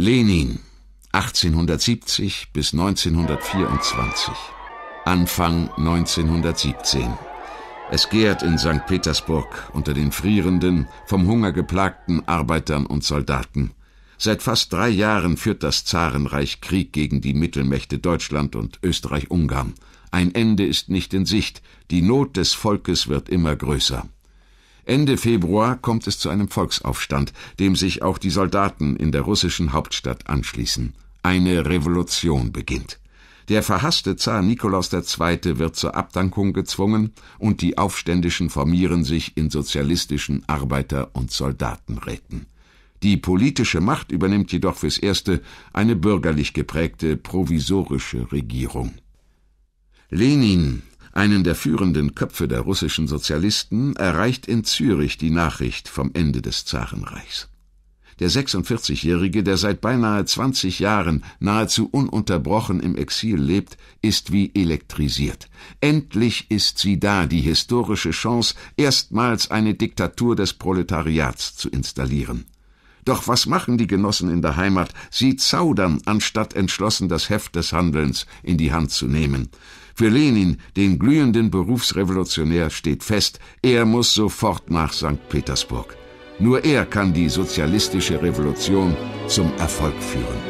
Lenin 1870 bis 1924 Anfang 1917 es gärt in St. Petersburg unter den frierenden, vom Hunger geplagten Arbeitern und Soldaten. Seit fast drei Jahren führt das Zarenreich Krieg gegen die Mittelmächte Deutschland und Österreich-Ungarn. Ein Ende ist nicht in Sicht. Die Not des Volkes wird immer größer. Ende Februar kommt es zu einem Volksaufstand, dem sich auch die Soldaten in der russischen Hauptstadt anschließen. Eine Revolution beginnt. Der verhasste Zar Nikolaus II. wird zur Abdankung gezwungen und die Aufständischen formieren sich in sozialistischen Arbeiter- und Soldatenräten. Die politische Macht übernimmt jedoch fürs Erste eine bürgerlich geprägte provisorische Regierung. Lenin einen der führenden Köpfe der russischen Sozialisten, erreicht in Zürich die Nachricht vom Ende des Zarenreichs. Der 46-Jährige, der seit beinahe 20 Jahren nahezu ununterbrochen im Exil lebt, ist wie elektrisiert. Endlich ist sie da, die historische Chance, erstmals eine Diktatur des Proletariats zu installieren. Doch was machen die Genossen in der Heimat? Sie zaudern, anstatt entschlossen das Heft des Handelns in die Hand zu nehmen. Für Lenin, den glühenden Berufsrevolutionär, steht fest, er muss sofort nach St. Petersburg. Nur er kann die sozialistische Revolution zum Erfolg führen.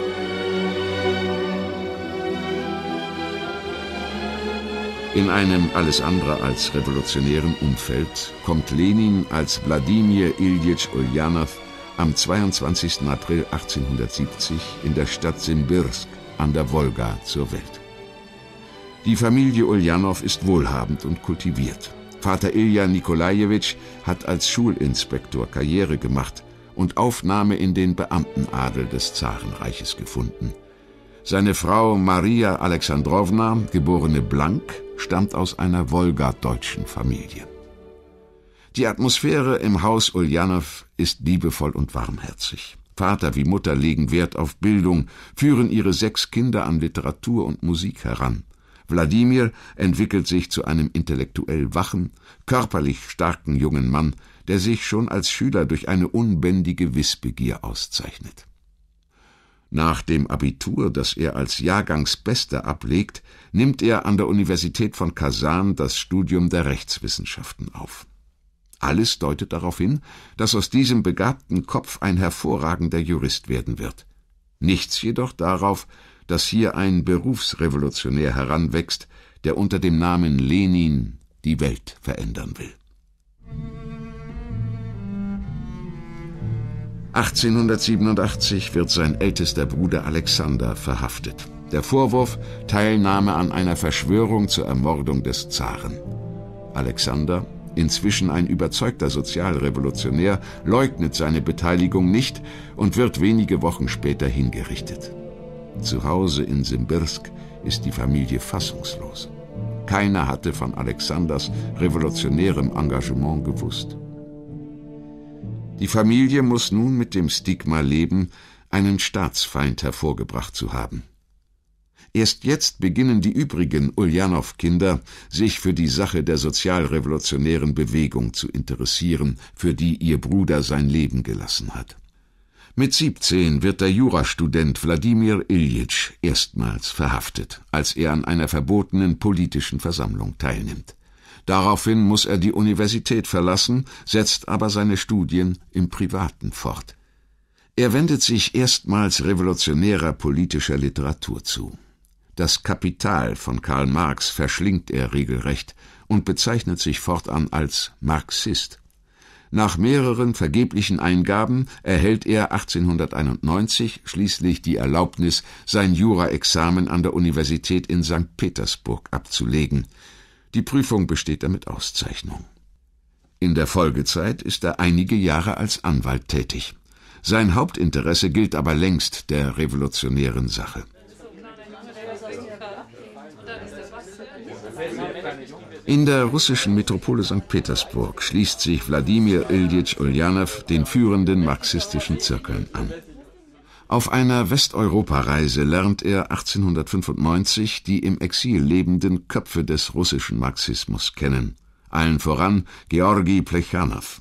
In einem alles andere als revolutionären Umfeld kommt Lenin als Wladimir Ilyich Ulyanov am 22. April 1870 in der Stadt Simbirsk an der Wolga zur Welt. Die Familie Ulyanov ist wohlhabend und kultiviert. Vater Ilja Nikolajewitsch hat als Schulinspektor Karriere gemacht und Aufnahme in den Beamtenadel des Zarenreiches gefunden. Seine Frau Maria Alexandrowna, geborene Blank, stammt aus einer wolgadeutschen Familie. Die Atmosphäre im Haus Ulyanov ist liebevoll und warmherzig. Vater wie Mutter legen Wert auf Bildung, führen ihre sechs Kinder an Literatur und Musik heran. Wladimir entwickelt sich zu einem intellektuell wachen, körperlich starken jungen Mann, der sich schon als Schüler durch eine unbändige Wissbegier auszeichnet. Nach dem Abitur, das er als Jahrgangsbester ablegt, nimmt er an der Universität von Kasan das Studium der Rechtswissenschaften auf. Alles deutet darauf hin, dass aus diesem begabten Kopf ein hervorragender Jurist werden wird. Nichts jedoch darauf, dass hier ein Berufsrevolutionär heranwächst, der unter dem Namen Lenin die Welt verändern will. 1887 wird sein ältester Bruder Alexander verhaftet. Der Vorwurf Teilnahme an einer Verschwörung zur Ermordung des Zaren. Alexander, inzwischen ein überzeugter Sozialrevolutionär, leugnet seine Beteiligung nicht und wird wenige Wochen später hingerichtet. Zu Hause in Simbirsk ist die Familie fassungslos. Keiner hatte von Alexanders revolutionärem Engagement gewusst. Die Familie muss nun mit dem Stigma leben, einen Staatsfeind hervorgebracht zu haben. Erst jetzt beginnen die übrigen ulyanow kinder sich für die Sache der sozialrevolutionären Bewegung zu interessieren, für die ihr Bruder sein Leben gelassen hat. Mit 17 wird der Jurastudent Wladimir Iljitsch erstmals verhaftet, als er an einer verbotenen politischen Versammlung teilnimmt. Daraufhin muss er die Universität verlassen, setzt aber seine Studien im Privaten fort. Er wendet sich erstmals revolutionärer politischer Literatur zu. Das Kapital von Karl Marx verschlingt er regelrecht und bezeichnet sich fortan als Marxist. Nach mehreren vergeblichen Eingaben erhält er 1891 schließlich die Erlaubnis, sein Juraexamen an der Universität in St. Petersburg abzulegen. Die Prüfung besteht er mit Auszeichnung. In der Folgezeit ist er einige Jahre als Anwalt tätig. Sein Hauptinteresse gilt aber längst der revolutionären Sache. In der russischen Metropole St. Petersburg schließt sich Wladimir Iljitsch Ulyanov den führenden marxistischen Zirkeln an. Auf einer Westeuropareise lernt er 1895 die im Exil lebenden Köpfe des russischen Marxismus kennen, allen voran Georgi Plechanow.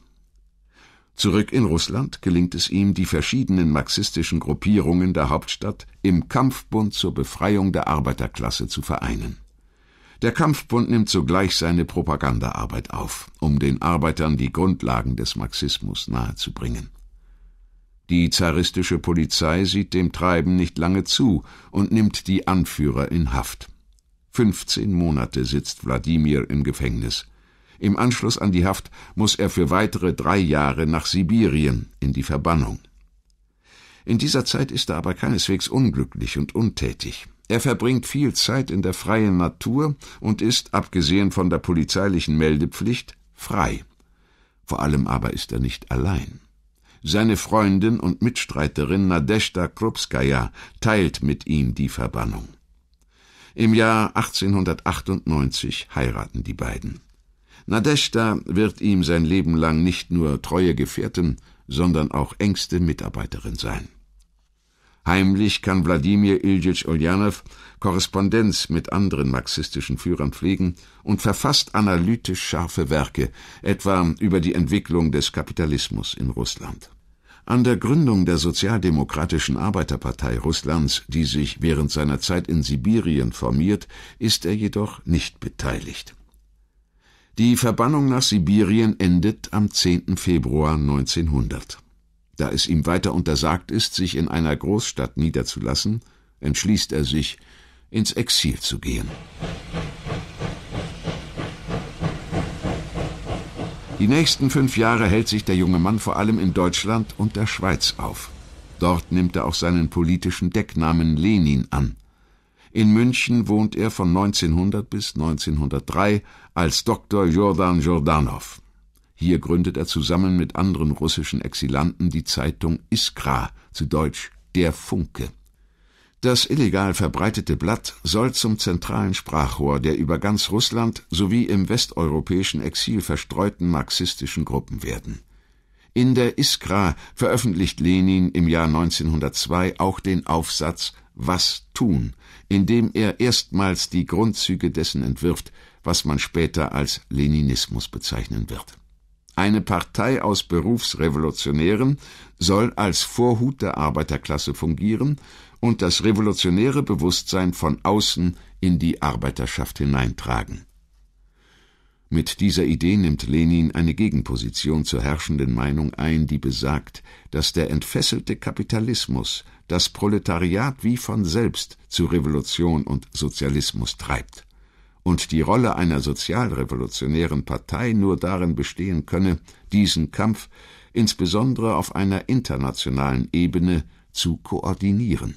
Zurück in Russland gelingt es ihm, die verschiedenen marxistischen Gruppierungen der Hauptstadt im Kampfbund zur Befreiung der Arbeiterklasse zu vereinen. Der Kampfbund nimmt zugleich seine Propagandaarbeit auf, um den Arbeitern die Grundlagen des Marxismus nahezubringen. Die zaristische Polizei sieht dem Treiben nicht lange zu und nimmt die Anführer in Haft. 15 Monate sitzt Wladimir im Gefängnis. Im Anschluss an die Haft muss er für weitere drei Jahre nach Sibirien in die Verbannung. In dieser Zeit ist er aber keineswegs unglücklich und untätig. Er verbringt viel Zeit in der freien Natur und ist, abgesehen von der polizeilichen Meldepflicht, frei. Vor allem aber ist er nicht allein. Seine Freundin und Mitstreiterin Nadeshda Krupskaya teilt mit ihm die Verbannung. Im Jahr 1898 heiraten die beiden. Nadeshda wird ihm sein Leben lang nicht nur treue Gefährtin, sondern auch engste Mitarbeiterin sein. Heimlich kann Wladimir Iljitsch Oljanow Korrespondenz mit anderen marxistischen Führern pflegen und verfasst analytisch scharfe Werke, etwa über die Entwicklung des Kapitalismus in Russland. An der Gründung der Sozialdemokratischen Arbeiterpartei Russlands, die sich während seiner Zeit in Sibirien formiert, ist er jedoch nicht beteiligt. Die Verbannung nach Sibirien endet am 10. Februar 1900. Da es ihm weiter untersagt ist, sich in einer Großstadt niederzulassen, entschließt er sich, ins Exil zu gehen. Die nächsten fünf Jahre hält sich der junge Mann vor allem in Deutschland und der Schweiz auf. Dort nimmt er auch seinen politischen Decknamen Lenin an. In München wohnt er von 1900 bis 1903 als Dr. Jordan Jordanov. Hier gründet er zusammen mit anderen russischen Exilanten die Zeitung Iskra, zu Deutsch Der Funke. Das illegal verbreitete Blatt soll zum zentralen Sprachrohr der über ganz Russland sowie im westeuropäischen Exil verstreuten marxistischen Gruppen werden. In der Iskra veröffentlicht Lenin im Jahr 1902 auch den Aufsatz Was tun, in dem er erstmals die Grundzüge dessen entwirft, was man später als Leninismus bezeichnen wird. Eine Partei aus Berufsrevolutionären soll als Vorhut der Arbeiterklasse fungieren und das revolutionäre Bewusstsein von außen in die Arbeiterschaft hineintragen. Mit dieser Idee nimmt Lenin eine Gegenposition zur herrschenden Meinung ein, die besagt, dass der entfesselte Kapitalismus das Proletariat wie von selbst zu Revolution und Sozialismus treibt und die Rolle einer sozialrevolutionären Partei nur darin bestehen könne, diesen Kampf insbesondere auf einer internationalen Ebene zu koordinieren.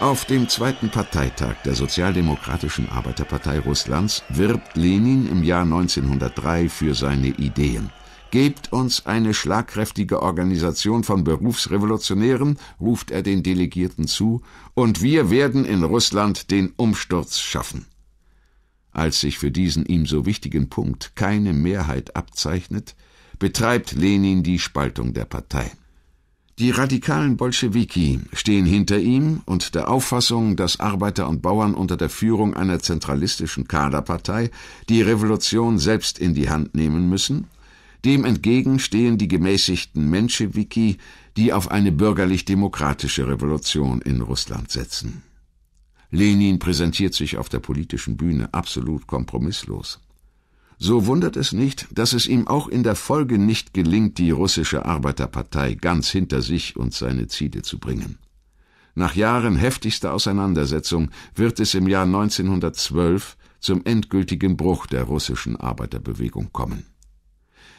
Auf dem zweiten Parteitag der Sozialdemokratischen Arbeiterpartei Russlands wirbt Lenin im Jahr 1903 für seine Ideen. Gebt uns eine schlagkräftige Organisation von Berufsrevolutionären, ruft er den Delegierten zu, und wir werden in Russland den Umsturz schaffen. Als sich für diesen ihm so wichtigen Punkt keine Mehrheit abzeichnet, betreibt Lenin die Spaltung der Partei. Die radikalen Bolschewiki stehen hinter ihm und der Auffassung, dass Arbeiter und Bauern unter der Führung einer zentralistischen Kaderpartei die Revolution selbst in die Hand nehmen müssen dem entgegen stehen die gemäßigten Menschewiki, die auf eine bürgerlich-demokratische Revolution in Russland setzen. Lenin präsentiert sich auf der politischen Bühne absolut kompromisslos. So wundert es nicht, dass es ihm auch in der Folge nicht gelingt, die russische Arbeiterpartei ganz hinter sich und seine Ziele zu bringen. Nach Jahren heftigster Auseinandersetzung wird es im Jahr 1912 zum endgültigen Bruch der russischen Arbeiterbewegung kommen.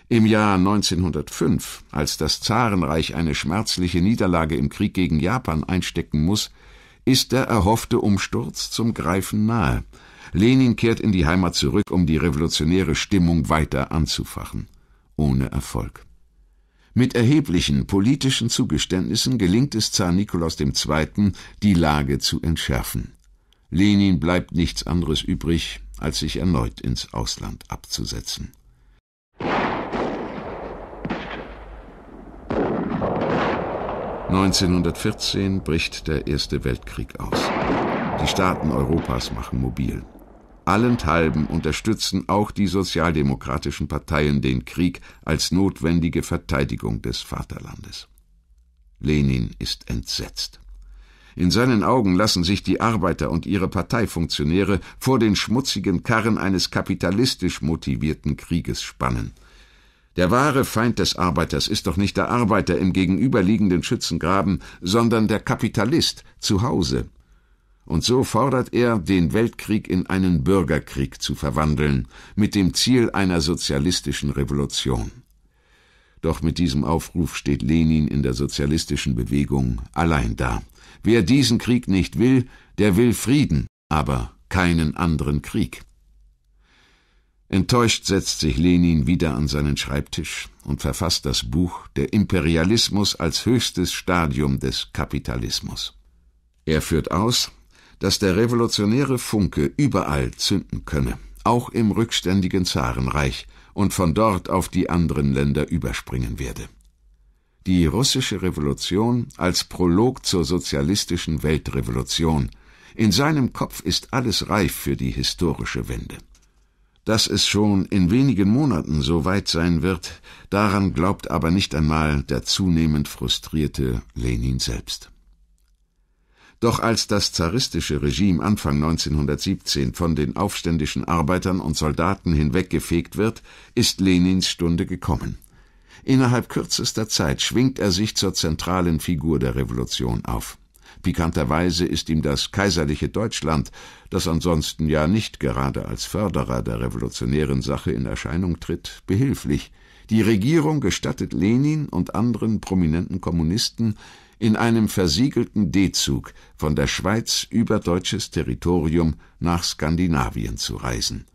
Im Jahr 1905, als das Zarenreich eine schmerzliche Niederlage im Krieg gegen Japan einstecken muss, ist der erhoffte Umsturz zum Greifen nahe. Lenin kehrt in die Heimat zurück, um die revolutionäre Stimmung weiter anzufachen. Ohne Erfolg. Mit erheblichen politischen Zugeständnissen gelingt es Zar Nikolaus II., die Lage zu entschärfen. Lenin bleibt nichts anderes übrig, als sich erneut ins Ausland abzusetzen. 1914 bricht der Erste Weltkrieg aus. Die Staaten Europas machen mobil. Allenthalben unterstützen auch die sozialdemokratischen Parteien den Krieg als notwendige Verteidigung des Vaterlandes. Lenin ist entsetzt. In seinen Augen lassen sich die Arbeiter und ihre Parteifunktionäre vor den schmutzigen Karren eines kapitalistisch motivierten Krieges spannen. Der wahre Feind des Arbeiters ist doch nicht der Arbeiter im gegenüberliegenden Schützengraben, sondern der Kapitalist zu Hause. Und so fordert er, den Weltkrieg in einen Bürgerkrieg zu verwandeln, mit dem Ziel einer sozialistischen Revolution. Doch mit diesem Aufruf steht Lenin in der sozialistischen Bewegung allein da. Wer diesen Krieg nicht will, der will Frieden, aber keinen anderen Krieg. Enttäuscht setzt sich Lenin wieder an seinen Schreibtisch und verfasst das Buch Der Imperialismus als höchstes Stadium des Kapitalismus. Er führt aus, dass der revolutionäre Funke überall zünden könne, auch im rückständigen Zarenreich, und von dort auf die anderen Länder überspringen werde. Die russische Revolution als Prolog zur sozialistischen Weltrevolution. In seinem Kopf ist alles reif für die historische Wende. Dass es schon in wenigen Monaten so weit sein wird, daran glaubt aber nicht einmal der zunehmend frustrierte Lenin selbst. Doch als das zaristische Regime Anfang 1917 von den aufständischen Arbeitern und Soldaten hinweggefegt wird, ist Lenins Stunde gekommen. Innerhalb kürzester Zeit schwingt er sich zur zentralen Figur der Revolution auf. Pikanterweise ist ihm das kaiserliche Deutschland, das ansonsten ja nicht gerade als Förderer der revolutionären Sache in Erscheinung tritt, behilflich. Die Regierung gestattet Lenin und anderen prominenten Kommunisten, in einem versiegelten D-Zug von der Schweiz über deutsches Territorium nach Skandinavien zu reisen.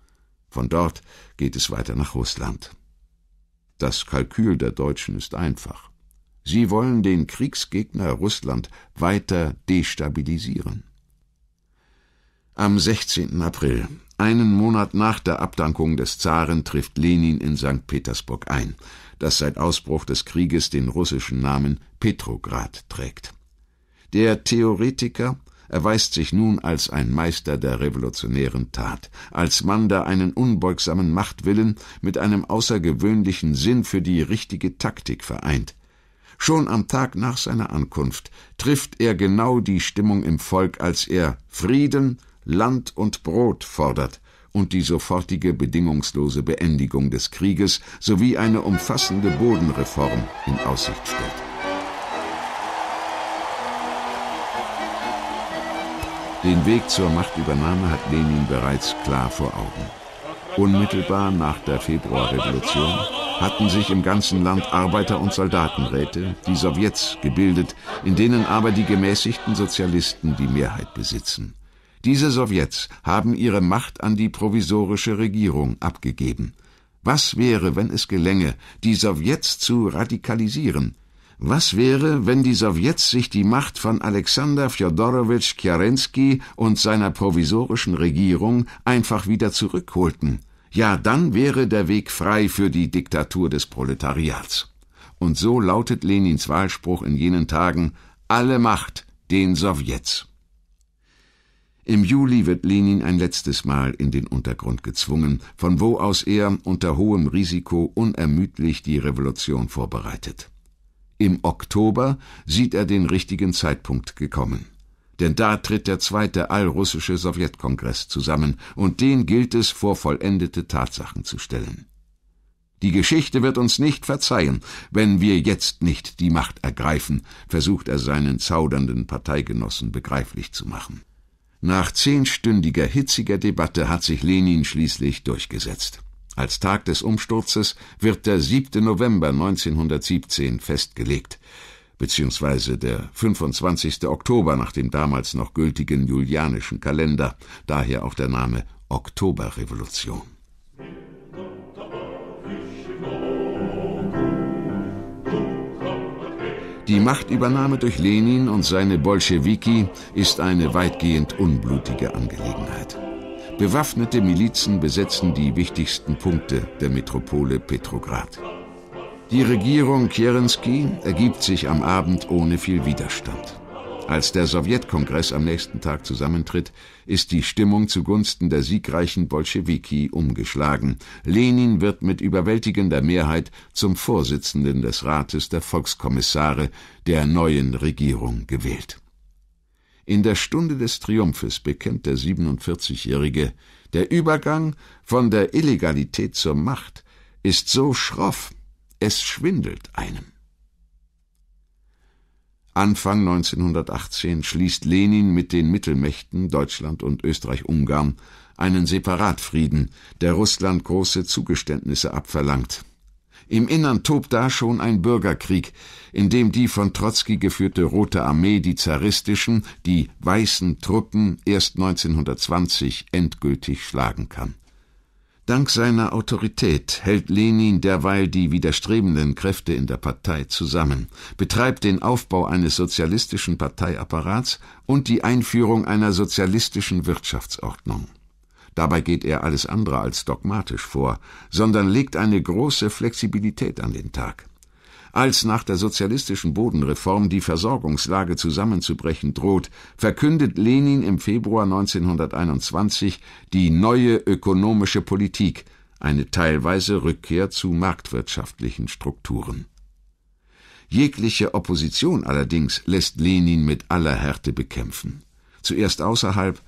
Von dort geht es weiter nach Russland. Das Kalkül der Deutschen ist einfach. Sie wollen den Kriegsgegner Russland weiter destabilisieren. Am 16. April, einen Monat nach der Abdankung des Zaren, trifft Lenin in St. Petersburg ein, das seit Ausbruch des Krieges den russischen Namen Petrograd trägt. Der Theoretiker erweist sich nun als ein Meister der revolutionären Tat, als Mann, der einen unbeugsamen Machtwillen mit einem außergewöhnlichen Sinn für die richtige Taktik vereint, Schon am Tag nach seiner Ankunft trifft er genau die Stimmung im Volk, als er Frieden, Land und Brot fordert und die sofortige bedingungslose Beendigung des Krieges sowie eine umfassende Bodenreform in Aussicht stellt. Den Weg zur Machtübernahme hat Lenin bereits klar vor Augen. Unmittelbar nach der Februarrevolution hatten sich im ganzen Land Arbeiter- und Soldatenräte, die Sowjets, gebildet, in denen aber die gemäßigten Sozialisten die Mehrheit besitzen. Diese Sowjets haben ihre Macht an die provisorische Regierung abgegeben. Was wäre, wenn es gelänge, die Sowjets zu radikalisieren? Was wäre, wenn die Sowjets sich die Macht von Alexander Fjodorowitsch Kiarensky und seiner provisorischen Regierung einfach wieder zurückholten? Ja, dann wäre der Weg frei für die Diktatur des Proletariats. Und so lautet Lenins Wahlspruch in jenen Tagen Alle Macht den Sowjets. Im Juli wird Lenin ein letztes Mal in den Untergrund gezwungen, von wo aus er unter hohem Risiko unermüdlich die Revolution vorbereitet. Im Oktober sieht er den richtigen Zeitpunkt gekommen denn da tritt der zweite allrussische Sowjetkongress zusammen, und den gilt es vor vollendete Tatsachen zu stellen. Die Geschichte wird uns nicht verzeihen, wenn wir jetzt nicht die Macht ergreifen, versucht er seinen zaudernden Parteigenossen begreiflich zu machen. Nach zehnstündiger hitziger Debatte hat sich Lenin schließlich durchgesetzt. Als Tag des Umsturzes wird der 7. November 1917 festgelegt beziehungsweise der 25. Oktober nach dem damals noch gültigen julianischen Kalender, daher auch der Name Oktoberrevolution. Die Machtübernahme durch Lenin und seine Bolschewiki ist eine weitgehend unblutige Angelegenheit. Bewaffnete Milizen besetzen die wichtigsten Punkte der Metropole Petrograd. Die Regierung Kierensky ergibt sich am Abend ohne viel Widerstand. Als der Sowjetkongress am nächsten Tag zusammentritt, ist die Stimmung zugunsten der siegreichen Bolschewiki umgeschlagen. Lenin wird mit überwältigender Mehrheit zum Vorsitzenden des Rates der Volkskommissare der neuen Regierung gewählt. In der Stunde des Triumphes bekennt der 47-Jährige, der Übergang von der Illegalität zur Macht ist so schroff, es schwindelt einem. Anfang 1918 schließt Lenin mit den Mittelmächten Deutschland und Österreich-Ungarn einen Separatfrieden, der Russland große Zugeständnisse abverlangt. Im Innern tobt da schon ein Bürgerkrieg, in dem die von Trotzki geführte Rote Armee die zaristischen, die weißen Truppen erst 1920 endgültig schlagen kann. Dank seiner Autorität hält Lenin derweil die widerstrebenden Kräfte in der Partei zusammen, betreibt den Aufbau eines sozialistischen Parteiapparats und die Einführung einer sozialistischen Wirtschaftsordnung. Dabei geht er alles andere als dogmatisch vor, sondern legt eine große Flexibilität an den Tag. Als nach der sozialistischen Bodenreform die Versorgungslage zusammenzubrechen droht, verkündet Lenin im Februar 1921 die neue ökonomische Politik, eine teilweise Rückkehr zu marktwirtschaftlichen Strukturen. Jegliche Opposition allerdings lässt Lenin mit aller Härte bekämpfen. Zuerst außerhalb,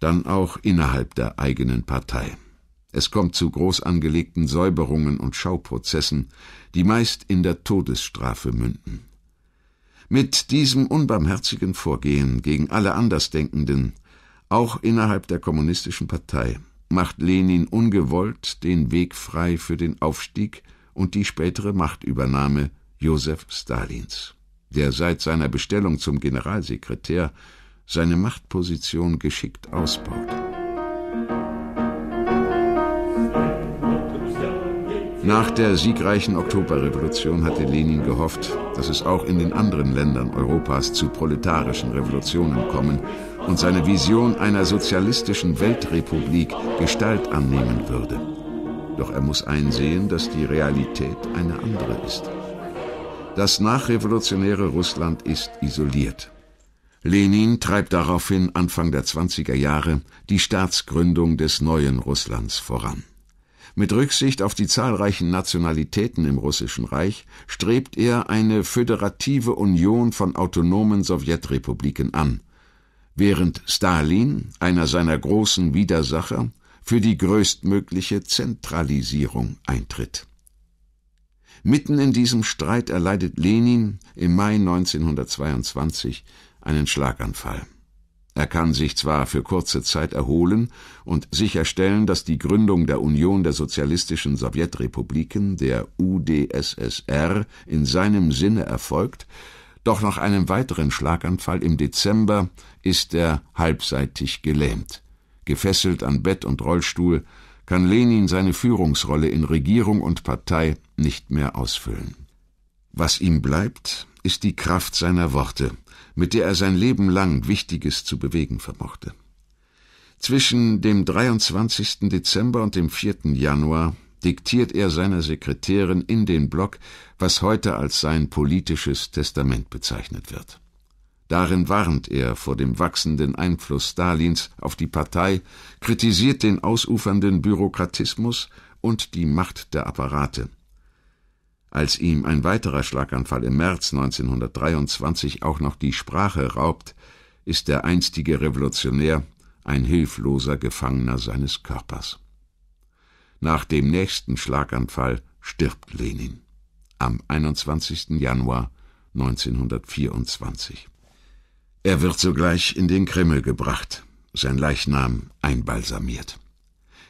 dann auch innerhalb der eigenen Partei. Es kommt zu groß angelegten Säuberungen und Schauprozessen, die meist in der Todesstrafe münden. Mit diesem unbarmherzigen Vorgehen gegen alle Andersdenkenden, auch innerhalb der Kommunistischen Partei, macht Lenin ungewollt den Weg frei für den Aufstieg und die spätere Machtübernahme Josef Stalins, der seit seiner Bestellung zum Generalsekretär seine Machtposition geschickt ausbaut. Nach der siegreichen Oktoberrevolution hatte Lenin gehofft, dass es auch in den anderen Ländern Europas zu proletarischen Revolutionen kommen und seine Vision einer sozialistischen Weltrepublik Gestalt annehmen würde. Doch er muss einsehen, dass die Realität eine andere ist. Das nachrevolutionäre Russland ist isoliert. Lenin treibt daraufhin Anfang der 20er Jahre die Staatsgründung des neuen Russlands voran. Mit Rücksicht auf die zahlreichen Nationalitäten im Russischen Reich strebt er eine föderative Union von autonomen Sowjetrepubliken an, während Stalin, einer seiner großen Widersacher, für die größtmögliche Zentralisierung eintritt. Mitten in diesem Streit erleidet Lenin im Mai 1922 einen Schlaganfall. Er kann sich zwar für kurze Zeit erholen und sicherstellen, dass die Gründung der Union der sozialistischen Sowjetrepubliken, der UdSSR, in seinem Sinne erfolgt, doch nach einem weiteren Schlaganfall im Dezember ist er halbseitig gelähmt. Gefesselt an Bett und Rollstuhl kann Lenin seine Führungsrolle in Regierung und Partei nicht mehr ausfüllen. Was ihm bleibt, ist die Kraft seiner Worte, mit der er sein Leben lang Wichtiges zu bewegen vermochte. Zwischen dem 23. Dezember und dem 4. Januar diktiert er seiner Sekretärin in den Blog, was heute als sein politisches Testament bezeichnet wird. Darin warnt er vor dem wachsenden Einfluss Stalins auf die Partei, kritisiert den ausufernden Bürokratismus und die Macht der Apparate, als ihm ein weiterer Schlaganfall im März 1923 auch noch die Sprache raubt, ist der einstige Revolutionär ein hilfloser Gefangener seines Körpers. Nach dem nächsten Schlaganfall stirbt Lenin am 21. Januar 1924. Er wird sogleich in den Kreml gebracht, sein Leichnam einbalsamiert.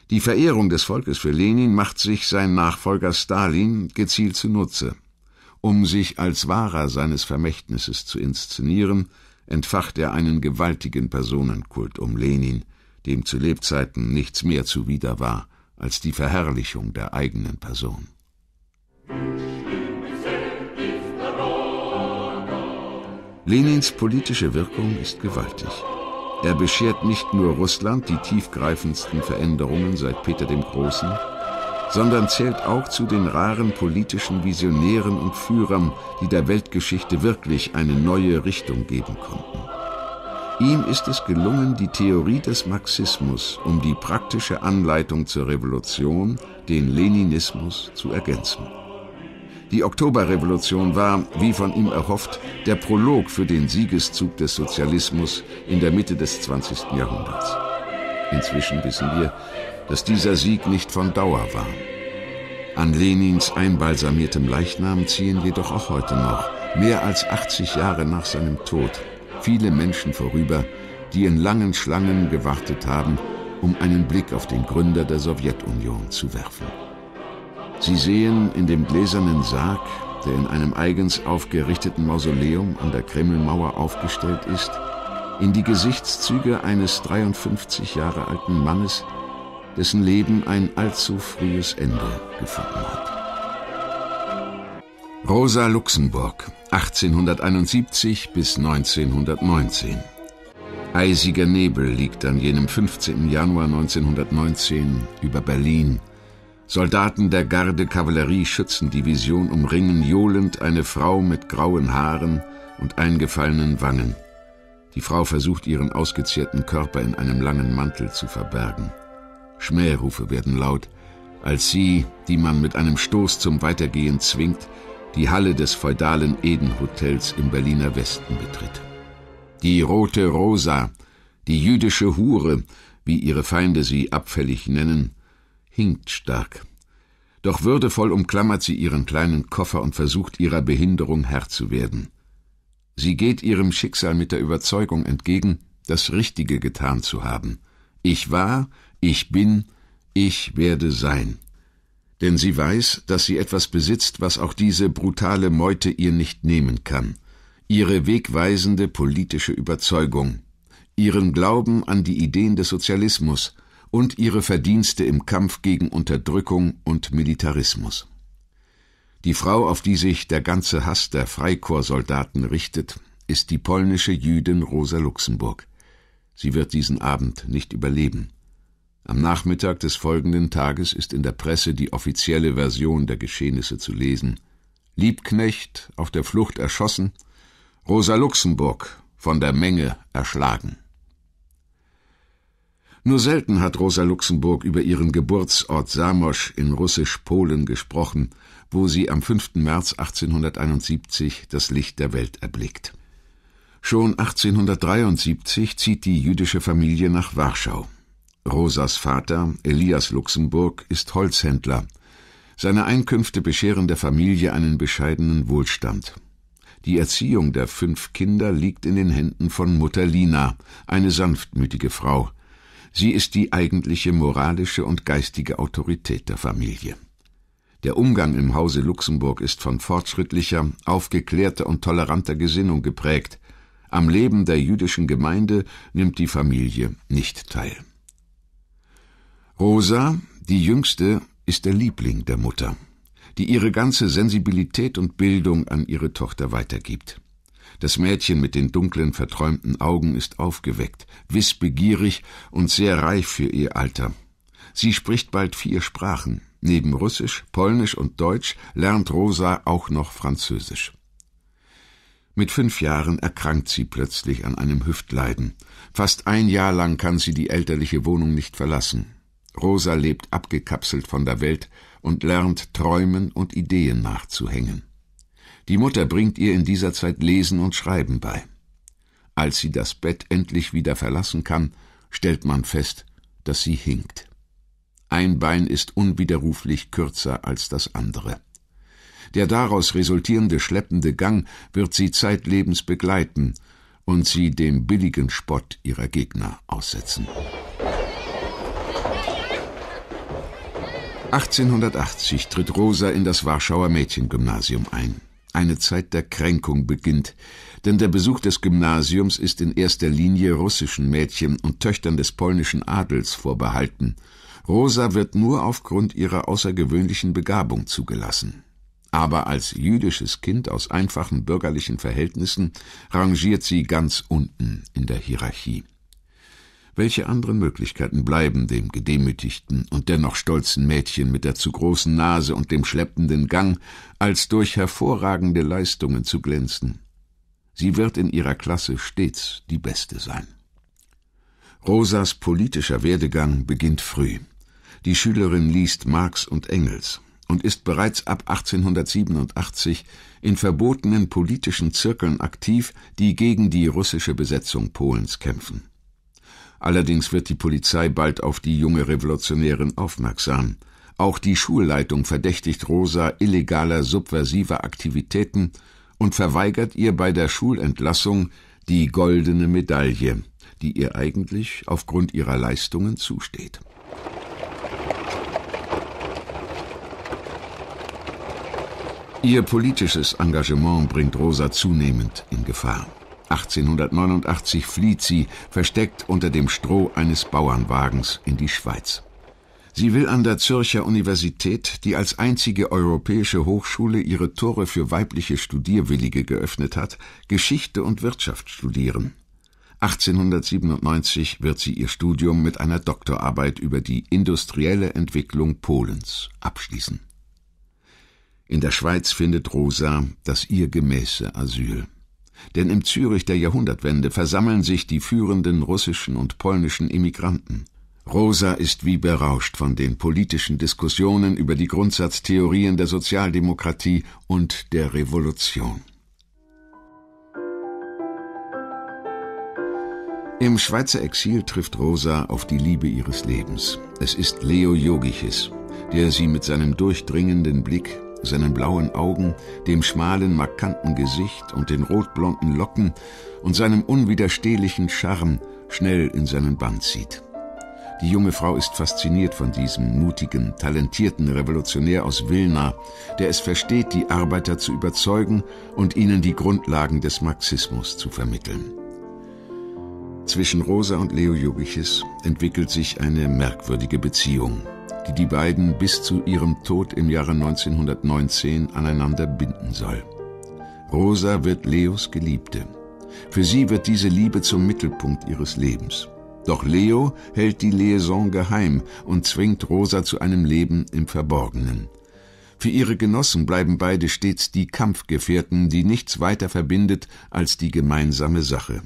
Die Verehrung des Volkes für Lenin macht sich sein Nachfolger Stalin gezielt zunutze. Um sich als Wahrer seines Vermächtnisses zu inszenieren, entfacht er einen gewaltigen Personenkult um Lenin, dem zu Lebzeiten nichts mehr zuwider war als die Verherrlichung der eigenen Person. Lenins politische Wirkung ist gewaltig. Er beschert nicht nur Russland die tiefgreifendsten Veränderungen seit Peter dem Großen, sondern zählt auch zu den raren politischen Visionären und Führern, die der Weltgeschichte wirklich eine neue Richtung geben konnten. Ihm ist es gelungen, die Theorie des Marxismus um die praktische Anleitung zur Revolution, den Leninismus, zu ergänzen. Die Oktoberrevolution war, wie von ihm erhofft, der Prolog für den Siegeszug des Sozialismus in der Mitte des 20. Jahrhunderts. Inzwischen wissen wir, dass dieser Sieg nicht von Dauer war. An Lenins einbalsamiertem Leichnam ziehen jedoch auch heute noch, mehr als 80 Jahre nach seinem Tod, viele Menschen vorüber, die in langen Schlangen gewartet haben, um einen Blick auf den Gründer der Sowjetunion zu werfen. Sie sehen in dem gläsernen Sarg, der in einem eigens aufgerichteten Mausoleum an der Kremlmauer aufgestellt ist, in die Gesichtszüge eines 53 Jahre alten Mannes, dessen Leben ein allzu frühes Ende gefunden hat. Rosa Luxemburg, 1871 bis 1919. Eisiger Nebel liegt an jenem 15. Januar 1919 über Berlin Soldaten der Garde-Kavallerie-Schützendivision umringen johlend eine Frau mit grauen Haaren und eingefallenen Wangen. Die Frau versucht, ihren ausgezehrten Körper in einem langen Mantel zu verbergen. Schmährufe werden laut, als sie, die man mit einem Stoß zum Weitergehen zwingt, die Halle des feudalen Eden-Hotels im Berliner Westen betritt. Die rote Rosa, die jüdische Hure, wie ihre Feinde sie abfällig nennen, hinkt stark. Doch würdevoll umklammert sie ihren kleinen Koffer und versucht ihrer Behinderung Herr zu werden. Sie geht ihrem Schicksal mit der Überzeugung entgegen, das Richtige getan zu haben. Ich war, ich bin, ich werde sein. Denn sie weiß, dass sie etwas besitzt, was auch diese brutale Meute ihr nicht nehmen kann. Ihre wegweisende politische Überzeugung, ihren Glauben an die Ideen des Sozialismus, und ihre Verdienste im Kampf gegen Unterdrückung und Militarismus. Die Frau, auf die sich der ganze Hass der Freikorpssoldaten richtet, ist die polnische Jüdin Rosa Luxemburg. Sie wird diesen Abend nicht überleben. Am Nachmittag des folgenden Tages ist in der Presse die offizielle Version der Geschehnisse zu lesen. Liebknecht auf der Flucht erschossen, Rosa Luxemburg von der Menge erschlagen. Nur selten hat Rosa Luxemburg über ihren Geburtsort Samosch in Russisch-Polen gesprochen, wo sie am 5. März 1871 das Licht der Welt erblickt. Schon 1873 zieht die jüdische Familie nach Warschau. Rosas Vater, Elias Luxemburg, ist Holzhändler. Seine Einkünfte bescheren der Familie einen bescheidenen Wohlstand. Die Erziehung der fünf Kinder liegt in den Händen von Mutter Lina, eine sanftmütige Frau, Sie ist die eigentliche moralische und geistige Autorität der Familie. Der Umgang im Hause Luxemburg ist von fortschrittlicher, aufgeklärter und toleranter Gesinnung geprägt. Am Leben der jüdischen Gemeinde nimmt die Familie nicht teil. Rosa, die jüngste, ist der Liebling der Mutter, die ihre ganze Sensibilität und Bildung an ihre Tochter weitergibt. Das Mädchen mit den dunklen, verträumten Augen ist aufgeweckt, wissbegierig und sehr reif für ihr Alter. Sie spricht bald vier Sprachen. Neben Russisch, Polnisch und Deutsch lernt Rosa auch noch Französisch. Mit fünf Jahren erkrankt sie plötzlich an einem Hüftleiden. Fast ein Jahr lang kann sie die elterliche Wohnung nicht verlassen. Rosa lebt abgekapselt von der Welt und lernt Träumen und Ideen nachzuhängen. Die Mutter bringt ihr in dieser Zeit Lesen und Schreiben bei. Als sie das Bett endlich wieder verlassen kann, stellt man fest, dass sie hinkt. Ein Bein ist unwiderruflich kürzer als das andere. Der daraus resultierende schleppende Gang wird sie zeitlebens begleiten und sie dem billigen Spott ihrer Gegner aussetzen. 1880 tritt Rosa in das Warschauer Mädchengymnasium ein. Eine Zeit der Kränkung beginnt, denn der Besuch des Gymnasiums ist in erster Linie russischen Mädchen und Töchtern des polnischen Adels vorbehalten. Rosa wird nur aufgrund ihrer außergewöhnlichen Begabung zugelassen. Aber als jüdisches Kind aus einfachen bürgerlichen Verhältnissen rangiert sie ganz unten in der Hierarchie. Welche anderen Möglichkeiten bleiben dem gedemütigten und dennoch stolzen Mädchen mit der zu großen Nase und dem schleppenden Gang, als durch hervorragende Leistungen zu glänzen? Sie wird in ihrer Klasse stets die Beste sein. Rosas politischer Werdegang beginnt früh. Die Schülerin liest Marx und Engels und ist bereits ab 1887 in verbotenen politischen Zirkeln aktiv, die gegen die russische Besetzung Polens kämpfen. Allerdings wird die Polizei bald auf die junge Revolutionärin aufmerksam. Auch die Schulleitung verdächtigt Rosa illegaler subversiver Aktivitäten und verweigert ihr bei der Schulentlassung die goldene Medaille, die ihr eigentlich aufgrund ihrer Leistungen zusteht. Ihr politisches Engagement bringt Rosa zunehmend in Gefahr. 1889 flieht sie, versteckt unter dem Stroh eines Bauernwagens, in die Schweiz. Sie will an der Zürcher Universität, die als einzige europäische Hochschule ihre Tore für weibliche Studierwillige geöffnet hat, Geschichte und Wirtschaft studieren. 1897 wird sie ihr Studium mit einer Doktorarbeit über die industrielle Entwicklung Polens abschließen. In der Schweiz findet Rosa das ihr gemäße Asyl. Denn im Zürich der Jahrhundertwende versammeln sich die führenden russischen und polnischen Immigranten. Rosa ist wie berauscht von den politischen Diskussionen über die Grundsatztheorien der Sozialdemokratie und der Revolution. Im Schweizer Exil trifft Rosa auf die Liebe ihres Lebens. Es ist Leo Jogiches, der sie mit seinem durchdringenden Blick seinen blauen Augen, dem schmalen, markanten Gesicht und den rotblonden Locken und seinem unwiderstehlichen Charme schnell in seinen Bann zieht. Die junge Frau ist fasziniert von diesem mutigen, talentierten Revolutionär aus Wilna, der es versteht, die Arbeiter zu überzeugen und ihnen die Grundlagen des Marxismus zu vermitteln. Zwischen Rosa und Leo Jubiches entwickelt sich eine merkwürdige Beziehung die die beiden bis zu ihrem Tod im Jahre 1919 aneinander binden soll. Rosa wird Leos Geliebte. Für sie wird diese Liebe zum Mittelpunkt ihres Lebens. Doch Leo hält die Liaison geheim und zwingt Rosa zu einem Leben im Verborgenen. Für ihre Genossen bleiben beide stets die Kampfgefährten, die nichts weiter verbindet als die gemeinsame Sache.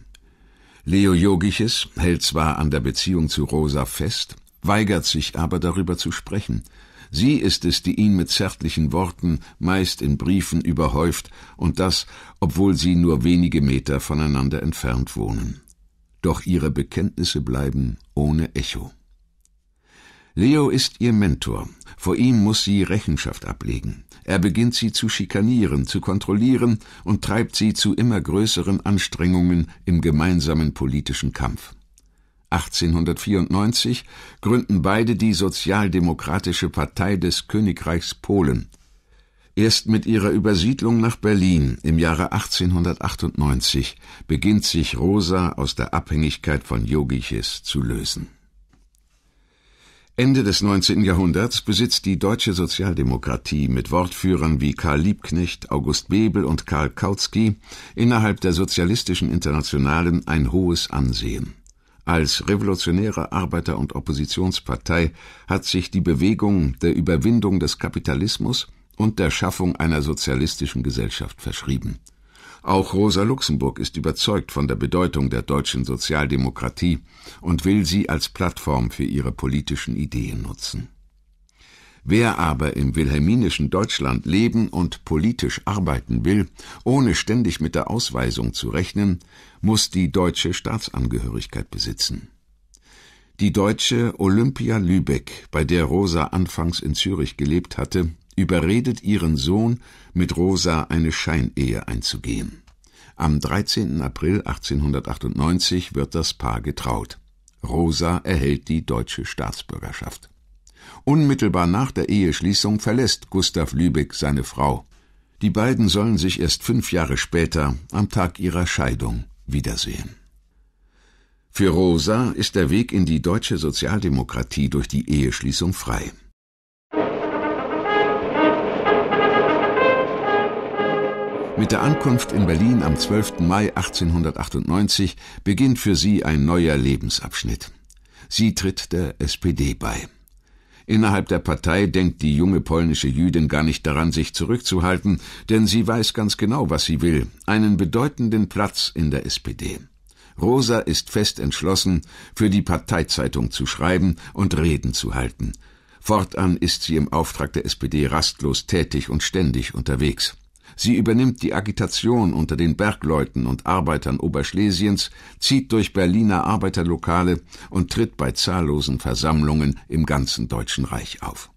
Leo Jogiches hält zwar an der Beziehung zu Rosa fest, weigert sich aber darüber zu sprechen. Sie ist es, die ihn mit zärtlichen Worten, meist in Briefen überhäuft, und das, obwohl sie nur wenige Meter voneinander entfernt wohnen. Doch ihre Bekenntnisse bleiben ohne Echo. Leo ist ihr Mentor. Vor ihm muss sie Rechenschaft ablegen. Er beginnt sie zu schikanieren, zu kontrollieren und treibt sie zu immer größeren Anstrengungen im gemeinsamen politischen Kampf. 1894 gründen beide die Sozialdemokratische Partei des Königreichs Polen. Erst mit ihrer Übersiedlung nach Berlin im Jahre 1898 beginnt sich Rosa aus der Abhängigkeit von Jogiches zu lösen. Ende des 19. Jahrhunderts besitzt die deutsche Sozialdemokratie mit Wortführern wie Karl Liebknecht, August Bebel und Karl Kautsky innerhalb der sozialistischen Internationalen ein hohes Ansehen. Als revolutionäre Arbeiter- und Oppositionspartei hat sich die Bewegung der Überwindung des Kapitalismus und der Schaffung einer sozialistischen Gesellschaft verschrieben. Auch Rosa Luxemburg ist überzeugt von der Bedeutung der deutschen Sozialdemokratie und will sie als Plattform für ihre politischen Ideen nutzen. Wer aber im wilhelminischen Deutschland leben und politisch arbeiten will, ohne ständig mit der Ausweisung zu rechnen, muss die deutsche Staatsangehörigkeit besitzen. Die deutsche Olympia Lübeck, bei der Rosa anfangs in Zürich gelebt hatte, überredet ihren Sohn, mit Rosa eine Scheinehe einzugehen. Am 13. April 1898 wird das Paar getraut. Rosa erhält die deutsche Staatsbürgerschaft Unmittelbar nach der Eheschließung verlässt Gustav Lübeck seine Frau. Die beiden sollen sich erst fünf Jahre später, am Tag ihrer Scheidung, wiedersehen. Für Rosa ist der Weg in die deutsche Sozialdemokratie durch die Eheschließung frei. Mit der Ankunft in Berlin am 12. Mai 1898 beginnt für sie ein neuer Lebensabschnitt. Sie tritt der SPD bei. Innerhalb der Partei denkt die junge polnische Jüdin gar nicht daran, sich zurückzuhalten, denn sie weiß ganz genau, was sie will, einen bedeutenden Platz in der SPD. Rosa ist fest entschlossen, für die Parteizeitung zu schreiben und Reden zu halten. Fortan ist sie im Auftrag der SPD rastlos tätig und ständig unterwegs. Sie übernimmt die Agitation unter den Bergleuten und Arbeitern Oberschlesiens, zieht durch Berliner Arbeiterlokale und tritt bei zahllosen Versammlungen im ganzen Deutschen Reich auf.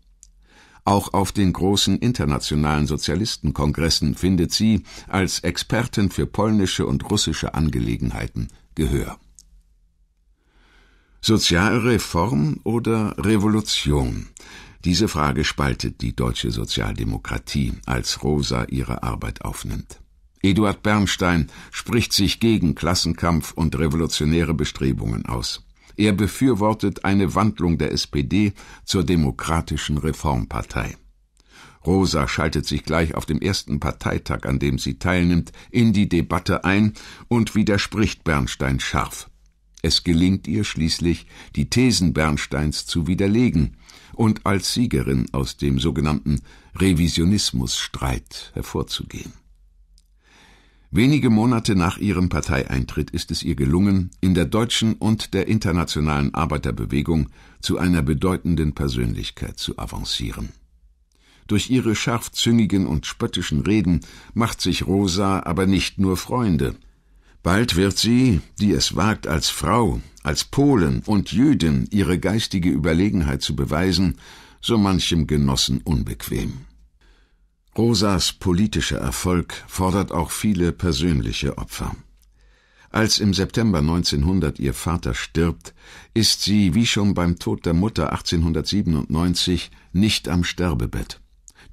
Auch auf den großen internationalen Sozialistenkongressen findet sie als Expertin für polnische und russische Angelegenheiten Gehör. Sozialreform oder Revolution? Diese Frage spaltet die deutsche Sozialdemokratie, als Rosa ihre Arbeit aufnimmt. Eduard Bernstein spricht sich gegen Klassenkampf und revolutionäre Bestrebungen aus. Er befürwortet eine Wandlung der SPD zur demokratischen Reformpartei. Rosa schaltet sich gleich auf dem ersten Parteitag, an dem sie teilnimmt, in die Debatte ein und widerspricht Bernstein scharf. Es gelingt ihr schließlich, die Thesen Bernsteins zu widerlegen, und als Siegerin aus dem sogenannten Revisionismusstreit hervorzugehen. Wenige Monate nach ihrem Parteieintritt ist es ihr gelungen, in der deutschen und der internationalen Arbeiterbewegung zu einer bedeutenden Persönlichkeit zu avancieren. Durch ihre scharfzüngigen und spöttischen Reden macht sich Rosa aber nicht nur Freunde, Bald wird sie, die es wagt, als Frau, als Polen und Jüdin ihre geistige Überlegenheit zu beweisen, so manchem Genossen unbequem. Rosas politischer Erfolg fordert auch viele persönliche Opfer. Als im September 1900 ihr Vater stirbt, ist sie, wie schon beim Tod der Mutter 1897, nicht am Sterbebett.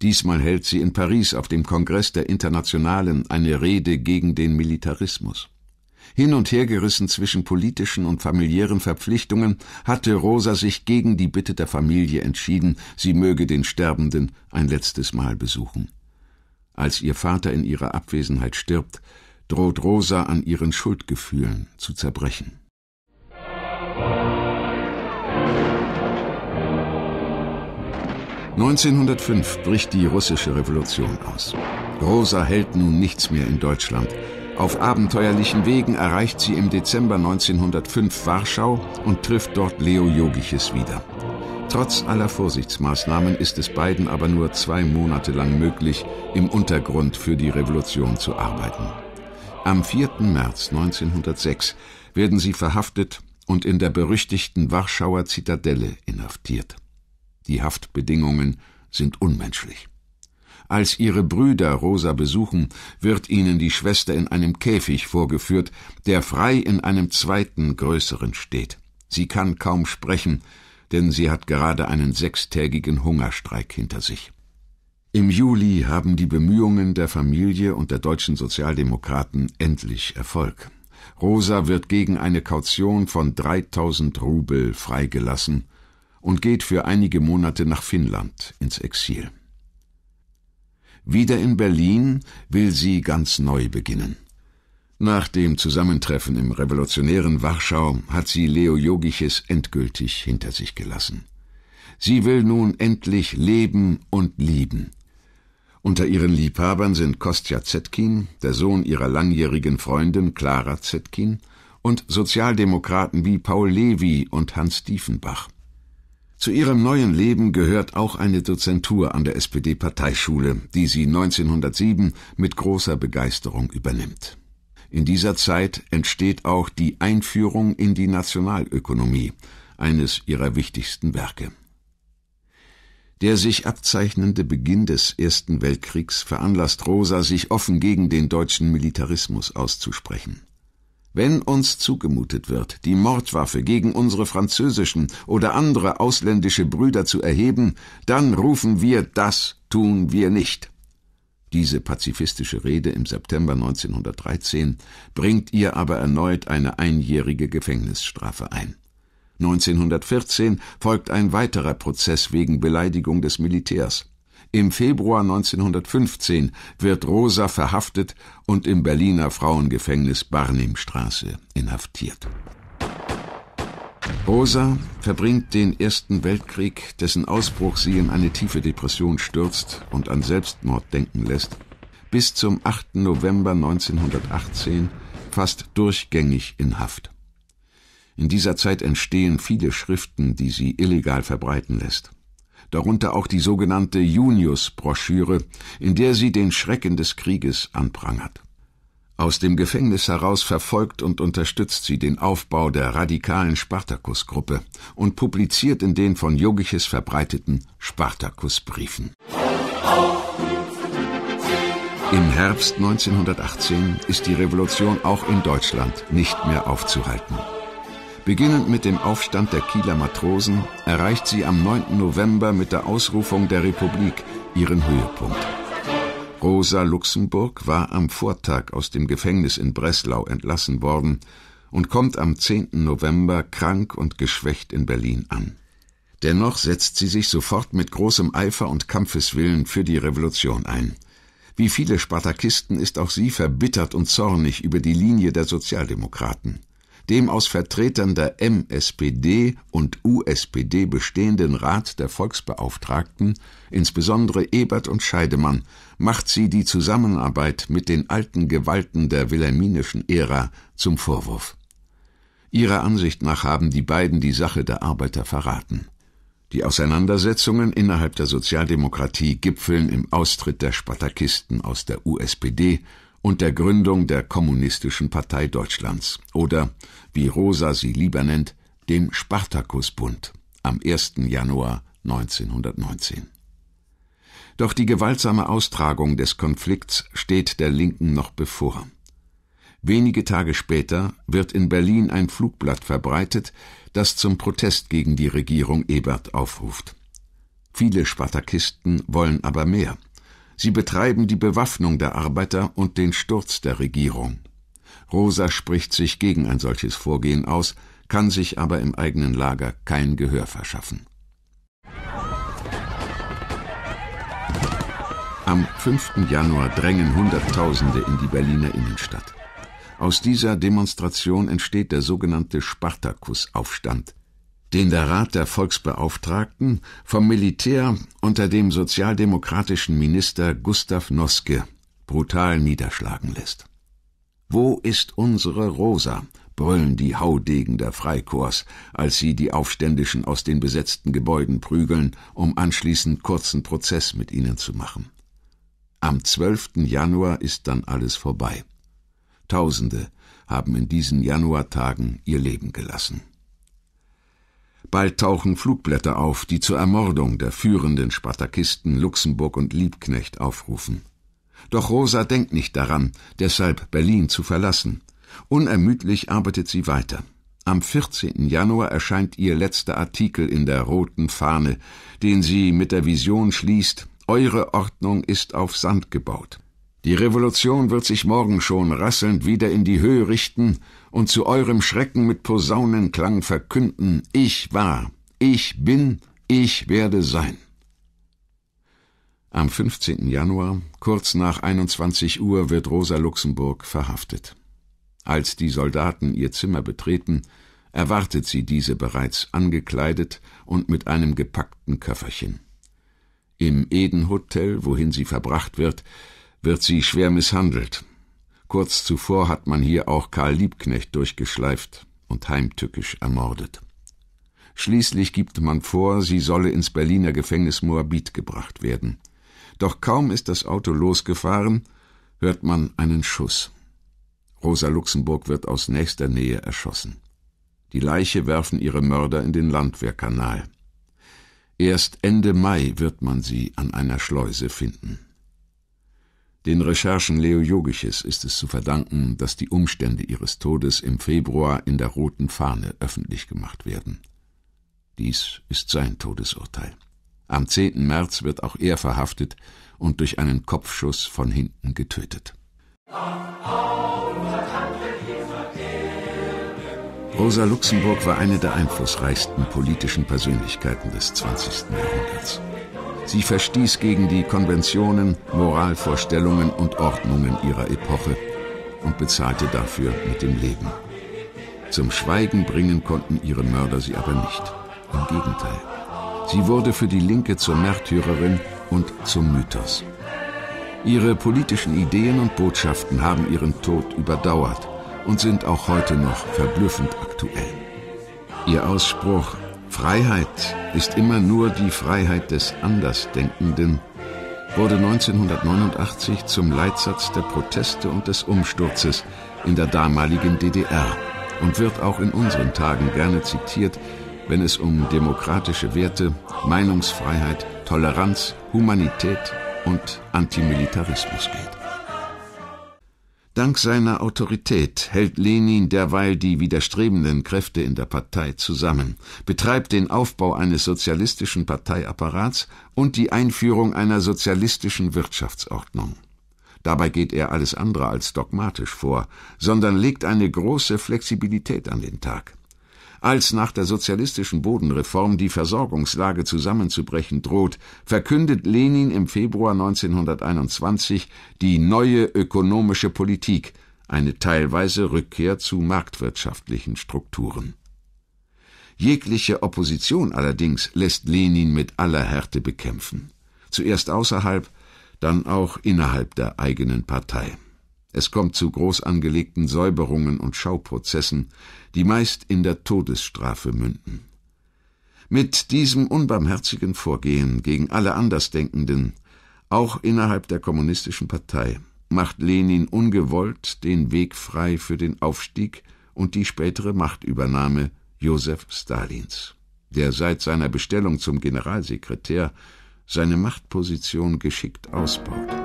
Diesmal hält sie in Paris auf dem Kongress der Internationalen eine Rede gegen den Militarismus. Hin und her gerissen zwischen politischen und familiären Verpflichtungen hatte Rosa sich gegen die Bitte der Familie entschieden, sie möge den Sterbenden ein letztes Mal besuchen. Als ihr Vater in ihrer Abwesenheit stirbt, droht Rosa an ihren Schuldgefühlen zu zerbrechen. Musik 1905 bricht die russische Revolution aus. Rosa hält nun nichts mehr in Deutschland. Auf abenteuerlichen Wegen erreicht sie im Dezember 1905 Warschau und trifft dort Leo Jogiches wieder. Trotz aller Vorsichtsmaßnahmen ist es beiden aber nur zwei Monate lang möglich, im Untergrund für die Revolution zu arbeiten. Am 4. März 1906 werden sie verhaftet und in der berüchtigten Warschauer Zitadelle inhaftiert. Die Haftbedingungen sind unmenschlich. Als ihre Brüder Rosa besuchen, wird ihnen die Schwester in einem Käfig vorgeführt, der frei in einem zweiten größeren steht. Sie kann kaum sprechen, denn sie hat gerade einen sechstägigen Hungerstreik hinter sich. Im Juli haben die Bemühungen der Familie und der deutschen Sozialdemokraten endlich Erfolg. Rosa wird gegen eine Kaution von 3000 Rubel freigelassen und geht für einige Monate nach Finnland ins Exil. Wieder in Berlin will sie ganz neu beginnen. Nach dem Zusammentreffen im revolutionären Warschau hat sie Leo Jogiches endgültig hinter sich gelassen. Sie will nun endlich leben und lieben. Unter ihren Liebhabern sind Kostja Zetkin, der Sohn ihrer langjährigen Freundin Clara Zetkin, und Sozialdemokraten wie Paul Levi und Hans Diefenbach. Zu ihrem neuen Leben gehört auch eine Dozentur an der SPD-Parteischule, die sie 1907 mit großer Begeisterung übernimmt. In dieser Zeit entsteht auch die Einführung in die Nationalökonomie, eines ihrer wichtigsten Werke. Der sich abzeichnende Beginn des Ersten Weltkriegs veranlasst Rosa, sich offen gegen den deutschen Militarismus auszusprechen. Wenn uns zugemutet wird, die Mordwaffe gegen unsere französischen oder andere ausländische Brüder zu erheben, dann rufen wir, das tun wir nicht. Diese pazifistische Rede im September 1913 bringt ihr aber erneut eine einjährige Gefängnisstrafe ein. 1914 folgt ein weiterer Prozess wegen Beleidigung des Militärs. Im Februar 1915 wird Rosa verhaftet und im Berliner Frauengefängnis Barnimstraße inhaftiert. Rosa verbringt den Ersten Weltkrieg, dessen Ausbruch sie in eine tiefe Depression stürzt und an Selbstmord denken lässt, bis zum 8. November 1918 fast durchgängig in Haft. In dieser Zeit entstehen viele Schriften, die sie illegal verbreiten lässt darunter auch die sogenannte Junius-Broschüre, in der sie den Schrecken des Krieges anprangert. Aus dem Gefängnis heraus verfolgt und unterstützt sie den Aufbau der radikalen Spartakus-Gruppe und publiziert in den von Jogiches verbreiteten Spartakus-Briefen. Im Herbst 1918 ist die Revolution auch in Deutschland nicht mehr aufzuhalten. Beginnend mit dem Aufstand der Kieler Matrosen erreicht sie am 9. November mit der Ausrufung der Republik ihren Höhepunkt. Rosa Luxemburg war am Vortag aus dem Gefängnis in Breslau entlassen worden und kommt am 10. November krank und geschwächt in Berlin an. Dennoch setzt sie sich sofort mit großem Eifer und Kampfeswillen für die Revolution ein. Wie viele Spartakisten ist auch sie verbittert und zornig über die Linie der Sozialdemokraten dem aus Vertretern der MSPD und USPD bestehenden Rat der Volksbeauftragten, insbesondere Ebert und Scheidemann, macht sie die Zusammenarbeit mit den alten Gewalten der wilhelminischen Ära zum Vorwurf. Ihrer Ansicht nach haben die beiden die Sache der Arbeiter verraten. Die Auseinandersetzungen innerhalb der Sozialdemokratie gipfeln im Austritt der Spartakisten aus der USPD und der Gründung der Kommunistischen Partei Deutschlands oder, wie Rosa sie lieber nennt, dem Spartakusbund am 1. Januar 1919. Doch die gewaltsame Austragung des Konflikts steht der Linken noch bevor. Wenige Tage später wird in Berlin ein Flugblatt verbreitet, das zum Protest gegen die Regierung Ebert aufruft. Viele Spartakisten wollen aber mehr – Sie betreiben die Bewaffnung der Arbeiter und den Sturz der Regierung. Rosa spricht sich gegen ein solches Vorgehen aus, kann sich aber im eigenen Lager kein Gehör verschaffen. Am 5. Januar drängen Hunderttausende in die Berliner Innenstadt. Aus dieser Demonstration entsteht der sogenannte Spartakusaufstand, den der Rat der Volksbeauftragten vom Militär unter dem sozialdemokratischen Minister Gustav Noske brutal niederschlagen lässt. Wo ist unsere Rosa? brüllen die Haudegen der Freikorps, als sie die Aufständischen aus den besetzten Gebäuden prügeln, um anschließend kurzen Prozess mit ihnen zu machen. Am 12. Januar ist dann alles vorbei. Tausende haben in diesen Januartagen ihr Leben gelassen. Bald tauchen Flugblätter auf, die zur Ermordung der führenden Spartakisten Luxemburg und Liebknecht aufrufen. Doch Rosa denkt nicht daran, deshalb Berlin zu verlassen. Unermüdlich arbeitet sie weiter. Am 14. Januar erscheint ihr letzter Artikel in der roten Fahne, den sie mit der Vision schließt, Eure Ordnung ist auf Sand gebaut. Die Revolution wird sich morgen schon rasselnd wieder in die Höhe richten, und zu eurem Schrecken mit Posaunenklang verkünden, ich war, ich bin, ich werde sein. Am 15. Januar, kurz nach 21 Uhr, wird Rosa Luxemburg verhaftet. Als die Soldaten ihr Zimmer betreten, erwartet sie diese bereits angekleidet und mit einem gepackten Köfferchen. Im Eden Hotel, wohin sie verbracht wird, wird sie schwer misshandelt, Kurz zuvor hat man hier auch Karl Liebknecht durchgeschleift und heimtückisch ermordet. Schließlich gibt man vor, sie solle ins Berliner Gefängnis Moabit gebracht werden. Doch kaum ist das Auto losgefahren, hört man einen Schuss. Rosa Luxemburg wird aus nächster Nähe erschossen. Die Leiche werfen ihre Mörder in den Landwehrkanal. Erst Ende Mai wird man sie an einer Schleuse finden. Den Recherchen Leo Jogiches ist es zu verdanken, dass die Umstände ihres Todes im Februar in der Roten Fahne öffentlich gemacht werden. Dies ist sein Todesurteil. Am 10. März wird auch er verhaftet und durch einen Kopfschuss von hinten getötet. Rosa Luxemburg war eine der einflussreichsten politischen Persönlichkeiten des 20. Jahrhunderts. Sie verstieß gegen die Konventionen, Moralvorstellungen und Ordnungen ihrer Epoche und bezahlte dafür mit dem Leben. Zum Schweigen bringen konnten ihre Mörder sie aber nicht. Im Gegenteil. Sie wurde für die Linke zur Märtyrerin und zum Mythos. Ihre politischen Ideen und Botschaften haben ihren Tod überdauert und sind auch heute noch verblüffend aktuell. Ihr Ausspruch Freiheit ist immer nur die Freiheit des Andersdenkenden, wurde 1989 zum Leitsatz der Proteste und des Umsturzes in der damaligen DDR und wird auch in unseren Tagen gerne zitiert, wenn es um demokratische Werte, Meinungsfreiheit, Toleranz, Humanität und Antimilitarismus geht. Dank seiner Autorität hält Lenin derweil die widerstrebenden Kräfte in der Partei zusammen, betreibt den Aufbau eines sozialistischen Parteiapparats und die Einführung einer sozialistischen Wirtschaftsordnung. Dabei geht er alles andere als dogmatisch vor, sondern legt eine große Flexibilität an den Tag. Als nach der sozialistischen Bodenreform die Versorgungslage zusammenzubrechen droht, verkündet Lenin im Februar 1921 die neue ökonomische Politik, eine teilweise Rückkehr zu marktwirtschaftlichen Strukturen. Jegliche Opposition allerdings lässt Lenin mit aller Härte bekämpfen. Zuerst außerhalb, dann auch innerhalb der eigenen Partei. Es kommt zu groß angelegten Säuberungen und Schauprozessen, die meist in der Todesstrafe münden. Mit diesem unbarmherzigen Vorgehen gegen alle Andersdenkenden, auch innerhalb der Kommunistischen Partei, macht Lenin ungewollt den Weg frei für den Aufstieg und die spätere Machtübernahme Josef Stalins, der seit seiner Bestellung zum Generalsekretär seine Machtposition geschickt ausbaut.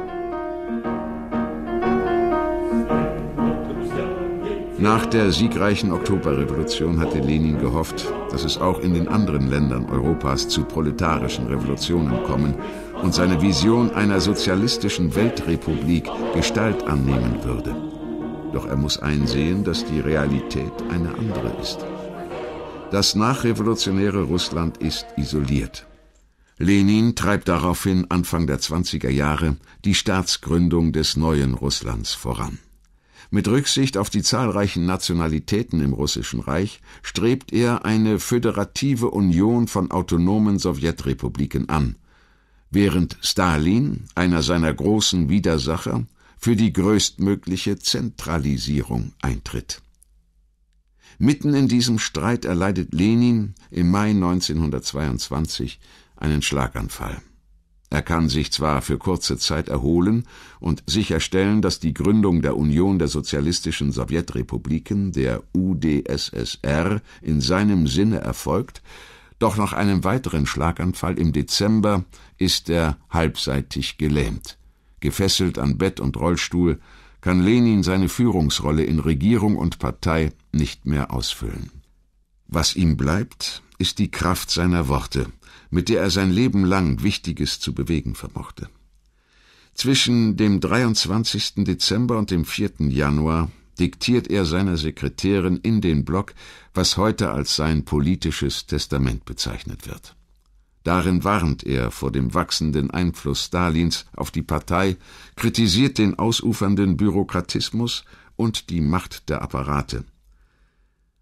Nach der siegreichen Oktoberrevolution hatte Lenin gehofft, dass es auch in den anderen Ländern Europas zu proletarischen Revolutionen kommen und seine Vision einer sozialistischen Weltrepublik Gestalt annehmen würde. Doch er muss einsehen, dass die Realität eine andere ist. Das nachrevolutionäre Russland ist isoliert. Lenin treibt daraufhin Anfang der 20er Jahre die Staatsgründung des neuen Russlands voran. Mit Rücksicht auf die zahlreichen Nationalitäten im Russischen Reich strebt er eine föderative Union von autonomen Sowjetrepubliken an, während Stalin, einer seiner großen Widersacher, für die größtmögliche Zentralisierung eintritt. Mitten in diesem Streit erleidet Lenin im Mai 1922 einen Schlaganfall. Er kann sich zwar für kurze Zeit erholen und sicherstellen, dass die Gründung der Union der sozialistischen Sowjetrepubliken, der UdSSR, in seinem Sinne erfolgt, doch nach einem weiteren Schlaganfall im Dezember ist er halbseitig gelähmt. Gefesselt an Bett und Rollstuhl kann Lenin seine Führungsrolle in Regierung und Partei nicht mehr ausfüllen. Was ihm bleibt, ist die Kraft seiner Worte – mit der er sein Leben lang Wichtiges zu bewegen vermochte. Zwischen dem 23. Dezember und dem 4. Januar diktiert er seiner Sekretärin in den Block, was heute als sein politisches Testament bezeichnet wird. Darin warnt er vor dem wachsenden Einfluss Stalins auf die Partei, kritisiert den ausufernden Bürokratismus und die Macht der Apparate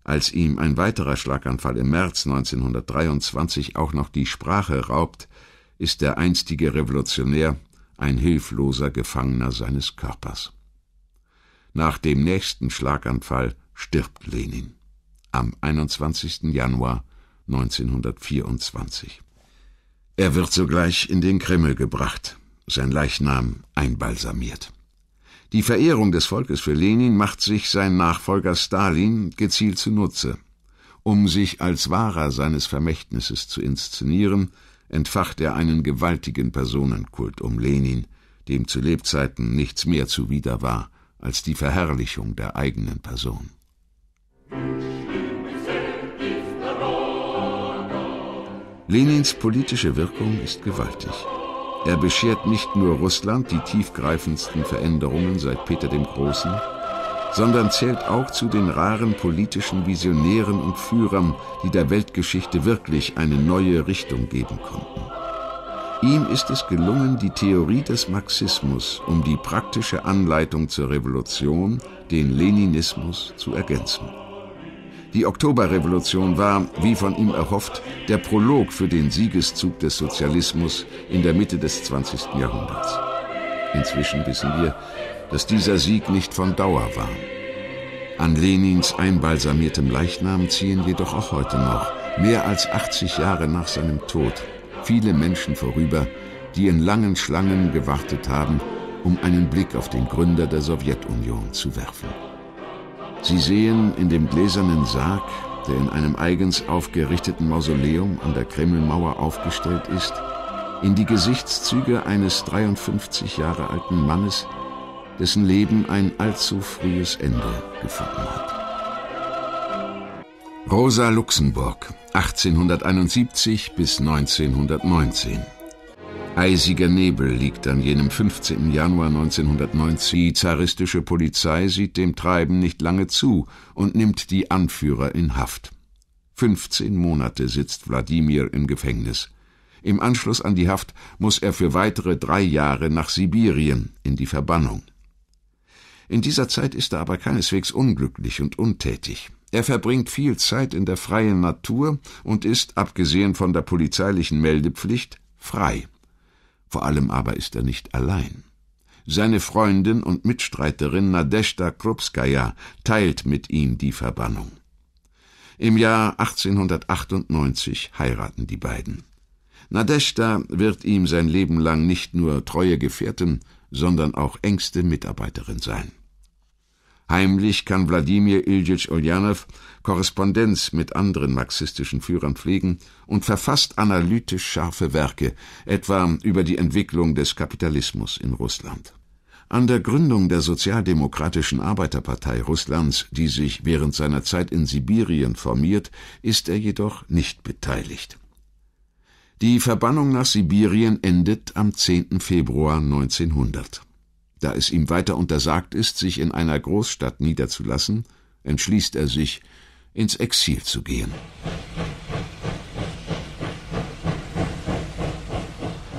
als ihm ein weiterer Schlaganfall im März 1923 auch noch die Sprache raubt, ist der einstige Revolutionär ein hilfloser Gefangener seines Körpers. Nach dem nächsten Schlaganfall stirbt Lenin am 21. Januar 1924. Er wird sogleich in den Kreml gebracht, sein Leichnam einbalsamiert. Die Verehrung des Volkes für Lenin macht sich sein Nachfolger Stalin gezielt zunutze. Um sich als Wahrer seines Vermächtnisses zu inszenieren, entfacht er einen gewaltigen Personenkult um Lenin, dem zu Lebzeiten nichts mehr zuwider war als die Verherrlichung der eigenen Person. Lenins politische Wirkung ist gewaltig. Er beschert nicht nur Russland die tiefgreifendsten Veränderungen seit Peter dem Großen, sondern zählt auch zu den raren politischen Visionären und Führern, die der Weltgeschichte wirklich eine neue Richtung geben konnten. Ihm ist es gelungen, die Theorie des Marxismus um die praktische Anleitung zur Revolution, den Leninismus, zu ergänzen. Die Oktoberrevolution war, wie von ihm erhofft, der Prolog für den Siegeszug des Sozialismus in der Mitte des 20. Jahrhunderts. Inzwischen wissen wir, dass dieser Sieg nicht von Dauer war. An Lenins einbalsamiertem Leichnam ziehen jedoch auch heute noch, mehr als 80 Jahre nach seinem Tod, viele Menschen vorüber, die in langen Schlangen gewartet haben, um einen Blick auf den Gründer der Sowjetunion zu werfen. Sie sehen in dem gläsernen Sarg, der in einem eigens aufgerichteten Mausoleum an der Kremlmauer aufgestellt ist, in die Gesichtszüge eines 53 Jahre alten Mannes, dessen Leben ein allzu frühes Ende gefunden hat. Rosa Luxemburg, 1871 bis 1919. Eisiger Nebel liegt an jenem 15. Januar 1990. Die zaristische Polizei sieht dem Treiben nicht lange zu und nimmt die Anführer in Haft. 15 Monate sitzt Wladimir im Gefängnis. Im Anschluss an die Haft muss er für weitere drei Jahre nach Sibirien in die Verbannung. In dieser Zeit ist er aber keineswegs unglücklich und untätig. Er verbringt viel Zeit in der freien Natur und ist, abgesehen von der polizeilichen Meldepflicht, frei. Vor allem aber ist er nicht allein. Seine Freundin und Mitstreiterin Nadeshda Krupskaya teilt mit ihm die Verbannung. Im Jahr 1898 heiraten die beiden. Nadeshda wird ihm sein Leben lang nicht nur treue Gefährtin, sondern auch engste Mitarbeiterin sein. Heimlich kann Wladimir Iljitsch Ulyanov Korrespondenz mit anderen marxistischen Führern pflegen und verfasst analytisch scharfe Werke, etwa über die Entwicklung des Kapitalismus in Russland. An der Gründung der Sozialdemokratischen Arbeiterpartei Russlands, die sich während seiner Zeit in Sibirien formiert, ist er jedoch nicht beteiligt. Die Verbannung nach Sibirien endet am 10. Februar 1900. Da es ihm weiter untersagt ist, sich in einer Großstadt niederzulassen, entschließt er sich, ins Exil zu gehen.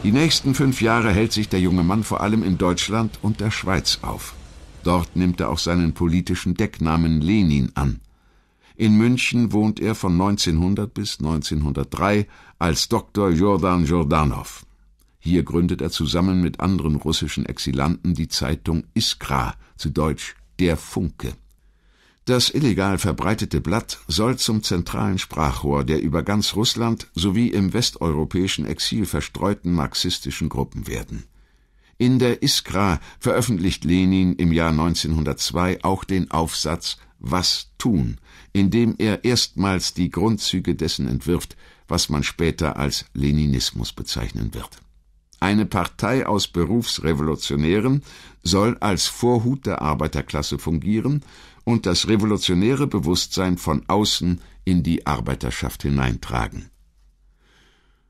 Die nächsten fünf Jahre hält sich der junge Mann vor allem in Deutschland und der Schweiz auf. Dort nimmt er auch seinen politischen Decknamen Lenin an. In München wohnt er von 1900 bis 1903 als Dr. Jordan Jordanov. Hier gründet er zusammen mit anderen russischen Exilanten die Zeitung Iskra, zu Deutsch Der Funke. Das illegal verbreitete Blatt soll zum zentralen Sprachrohr der über ganz Russland sowie im westeuropäischen Exil verstreuten marxistischen Gruppen werden. In der Iskra veröffentlicht Lenin im Jahr 1902 auch den Aufsatz Was tun, in dem er erstmals die Grundzüge dessen entwirft, was man später als Leninismus bezeichnen wird. Eine Partei aus Berufsrevolutionären soll als Vorhut der Arbeiterklasse fungieren und das revolutionäre Bewusstsein von außen in die Arbeiterschaft hineintragen.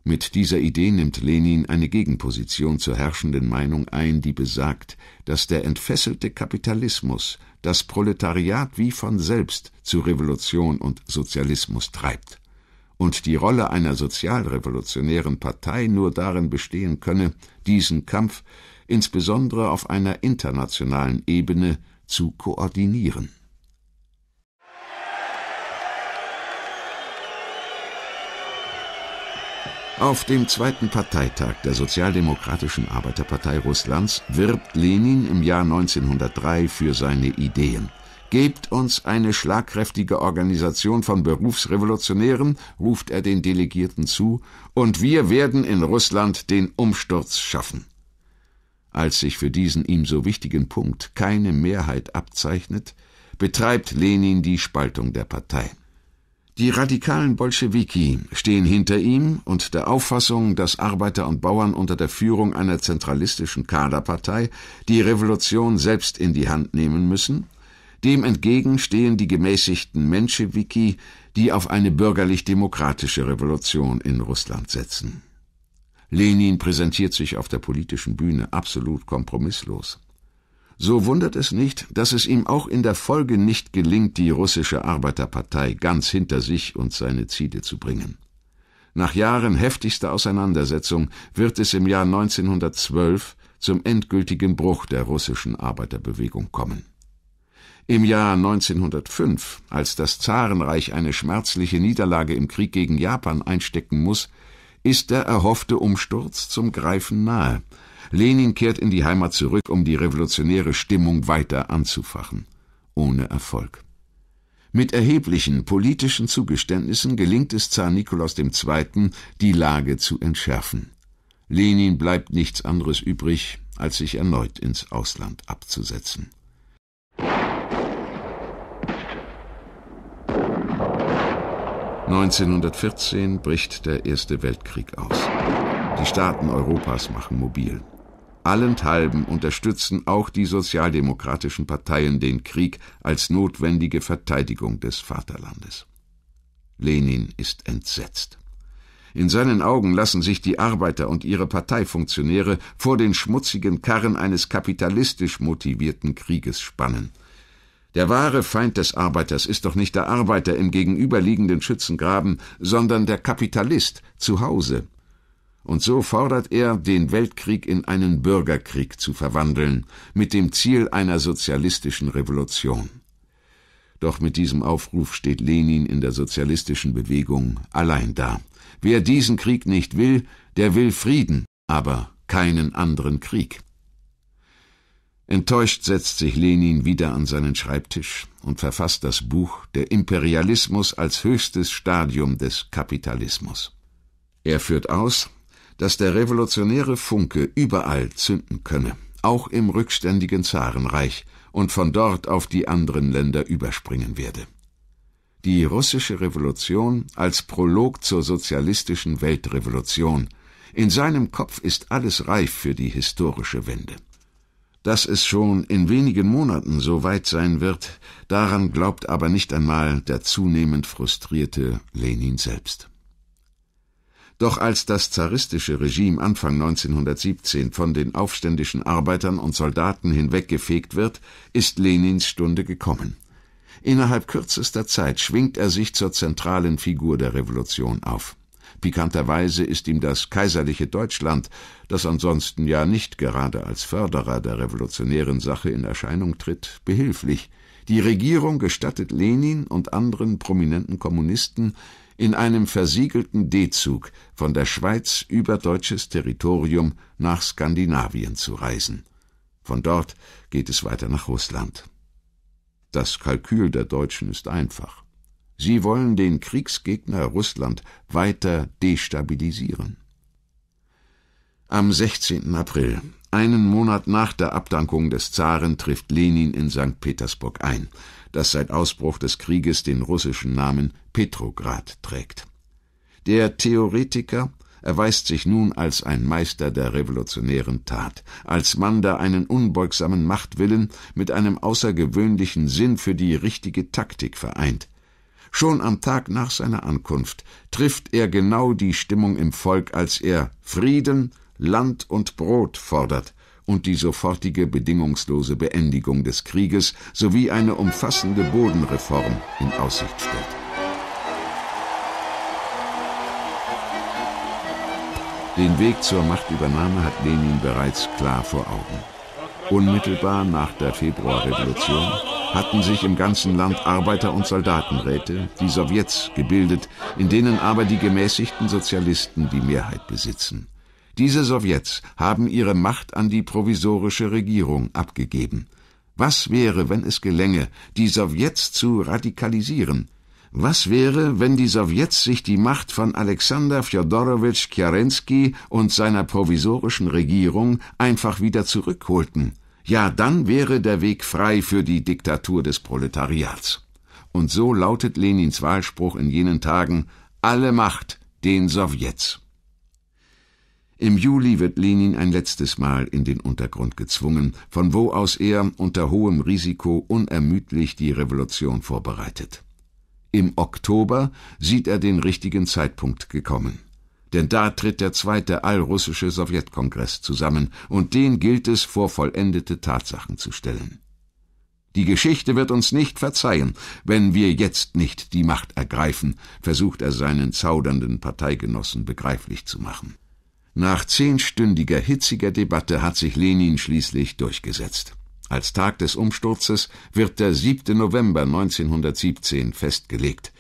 Mit dieser Idee nimmt Lenin eine Gegenposition zur herrschenden Meinung ein, die besagt, dass der entfesselte Kapitalismus das Proletariat wie von selbst zu Revolution und Sozialismus treibt und die Rolle einer sozialrevolutionären Partei nur darin bestehen könne, diesen Kampf insbesondere auf einer internationalen Ebene zu koordinieren. Auf dem zweiten Parteitag der Sozialdemokratischen Arbeiterpartei Russlands wirbt Lenin im Jahr 1903 für seine Ideen. Gebt uns eine schlagkräftige Organisation von Berufsrevolutionären, ruft er den Delegierten zu, und wir werden in Russland den Umsturz schaffen. Als sich für diesen ihm so wichtigen Punkt keine Mehrheit abzeichnet, betreibt Lenin die Spaltung der Partei. Die radikalen Bolschewiki stehen hinter ihm und der Auffassung, dass Arbeiter und Bauern unter der Führung einer zentralistischen Kaderpartei die Revolution selbst in die Hand nehmen müssen dem entgegen stehen die gemäßigten Menschewiki, die auf eine bürgerlich-demokratische Revolution in Russland setzen. Lenin präsentiert sich auf der politischen Bühne absolut kompromisslos. So wundert es nicht, dass es ihm auch in der Folge nicht gelingt, die russische Arbeiterpartei ganz hinter sich und seine Ziele zu bringen. Nach Jahren heftigster Auseinandersetzung wird es im Jahr 1912 zum endgültigen Bruch der russischen Arbeiterbewegung kommen. Im Jahr 1905, als das Zarenreich eine schmerzliche Niederlage im Krieg gegen Japan einstecken muss, ist der erhoffte Umsturz zum Greifen nahe. Lenin kehrt in die Heimat zurück, um die revolutionäre Stimmung weiter anzufachen. Ohne Erfolg. Mit erheblichen politischen Zugeständnissen gelingt es Zar Nikolaus II., die Lage zu entschärfen. Lenin bleibt nichts anderes übrig, als sich erneut ins Ausland abzusetzen. 1914 bricht der Erste Weltkrieg aus. Die Staaten Europas machen mobil. Allenthalben unterstützen auch die sozialdemokratischen Parteien den Krieg als notwendige Verteidigung des Vaterlandes. Lenin ist entsetzt. In seinen Augen lassen sich die Arbeiter und ihre Parteifunktionäre vor den schmutzigen Karren eines kapitalistisch motivierten Krieges spannen – der wahre Feind des Arbeiters ist doch nicht der Arbeiter im gegenüberliegenden Schützengraben, sondern der Kapitalist zu Hause. Und so fordert er, den Weltkrieg in einen Bürgerkrieg zu verwandeln, mit dem Ziel einer sozialistischen Revolution. Doch mit diesem Aufruf steht Lenin in der sozialistischen Bewegung allein da. Wer diesen Krieg nicht will, der will Frieden, aber keinen anderen Krieg. Enttäuscht setzt sich Lenin wieder an seinen Schreibtisch und verfasst das Buch Der Imperialismus als höchstes Stadium des Kapitalismus. Er führt aus, dass der revolutionäre Funke überall zünden könne, auch im rückständigen Zarenreich, und von dort auf die anderen Länder überspringen werde. Die russische Revolution als Prolog zur sozialistischen Weltrevolution. In seinem Kopf ist alles reif für die historische Wende. Dass es schon in wenigen Monaten so weit sein wird, daran glaubt aber nicht einmal der zunehmend frustrierte Lenin selbst. Doch als das zaristische Regime Anfang 1917 von den aufständischen Arbeitern und Soldaten hinweggefegt wird, ist Lenins Stunde gekommen. Innerhalb kürzester Zeit schwingt er sich zur zentralen Figur der Revolution auf. Pikanterweise ist ihm das kaiserliche Deutschland, das ansonsten ja nicht gerade als Förderer der revolutionären Sache in Erscheinung tritt, behilflich. Die Regierung gestattet Lenin und anderen prominenten Kommunisten, in einem versiegelten D-Zug von der Schweiz über deutsches Territorium nach Skandinavien zu reisen. Von dort geht es weiter nach Russland. Das Kalkül der Deutschen ist einfach. Sie wollen den Kriegsgegner Russland weiter destabilisieren. Am 16. April, einen Monat nach der Abdankung des Zaren, trifft Lenin in St. Petersburg ein, das seit Ausbruch des Krieges den russischen Namen Petrograd trägt. Der Theoretiker erweist sich nun als ein Meister der revolutionären Tat, als Mann, der einen unbeugsamen Machtwillen mit einem außergewöhnlichen Sinn für die richtige Taktik vereint, Schon am Tag nach seiner Ankunft trifft er genau die Stimmung im Volk, als er Frieden, Land und Brot fordert und die sofortige bedingungslose Beendigung des Krieges sowie eine umfassende Bodenreform in Aussicht stellt. Den Weg zur Machtübernahme hat Lenin bereits klar vor Augen. Unmittelbar nach der Februarrevolution hatten sich im ganzen Land Arbeiter- und Soldatenräte, die Sowjets, gebildet, in denen aber die gemäßigten Sozialisten die Mehrheit besitzen. Diese Sowjets haben ihre Macht an die provisorische Regierung abgegeben. Was wäre, wenn es gelänge, die Sowjets zu radikalisieren, was wäre, wenn die Sowjets sich die Macht von Alexander Fjodorowitsch Kerensky und seiner provisorischen Regierung einfach wieder zurückholten? Ja, dann wäre der Weg frei für die Diktatur des Proletariats. Und so lautet Lenins Wahlspruch in jenen Tagen Alle Macht den Sowjets. Im Juli wird Lenin ein letztes Mal in den Untergrund gezwungen, von wo aus er unter hohem Risiko unermüdlich die Revolution vorbereitet. Im Oktober sieht er den richtigen Zeitpunkt gekommen. Denn da tritt der zweite allrussische Sowjetkongress zusammen und den gilt es vor vollendete Tatsachen zu stellen. Die Geschichte wird uns nicht verzeihen, wenn wir jetzt nicht die Macht ergreifen, versucht er seinen zaudernden Parteigenossen begreiflich zu machen. Nach zehnstündiger hitziger Debatte hat sich Lenin schließlich durchgesetzt. Als Tag des Umsturzes wird der 7. November 1917 festgelegt,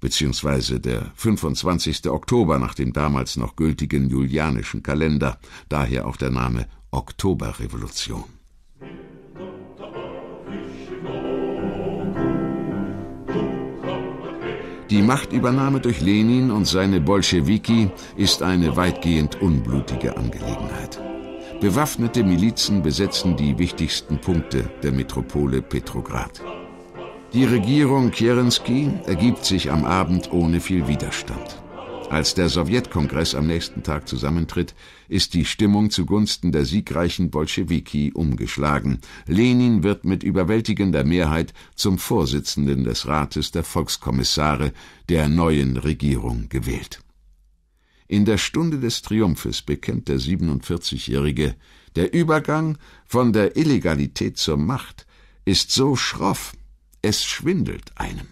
beziehungsweise der 25. Oktober nach dem damals noch gültigen julianischen Kalender, daher auch der Name Oktoberrevolution. Die Machtübernahme durch Lenin und seine Bolschewiki ist eine weitgehend unblutige Angelegenheit. Bewaffnete Milizen besetzen die wichtigsten Punkte der Metropole Petrograd. Die Regierung Kierensky ergibt sich am Abend ohne viel Widerstand. Als der Sowjetkongress am nächsten Tag zusammentritt, ist die Stimmung zugunsten der siegreichen Bolschewiki umgeschlagen. Lenin wird mit überwältigender Mehrheit zum Vorsitzenden des Rates der Volkskommissare der neuen Regierung gewählt. In der Stunde des Triumphes bekennt der 47-Jährige, der Übergang von der Illegalität zur Macht ist so schroff, es schwindelt einem.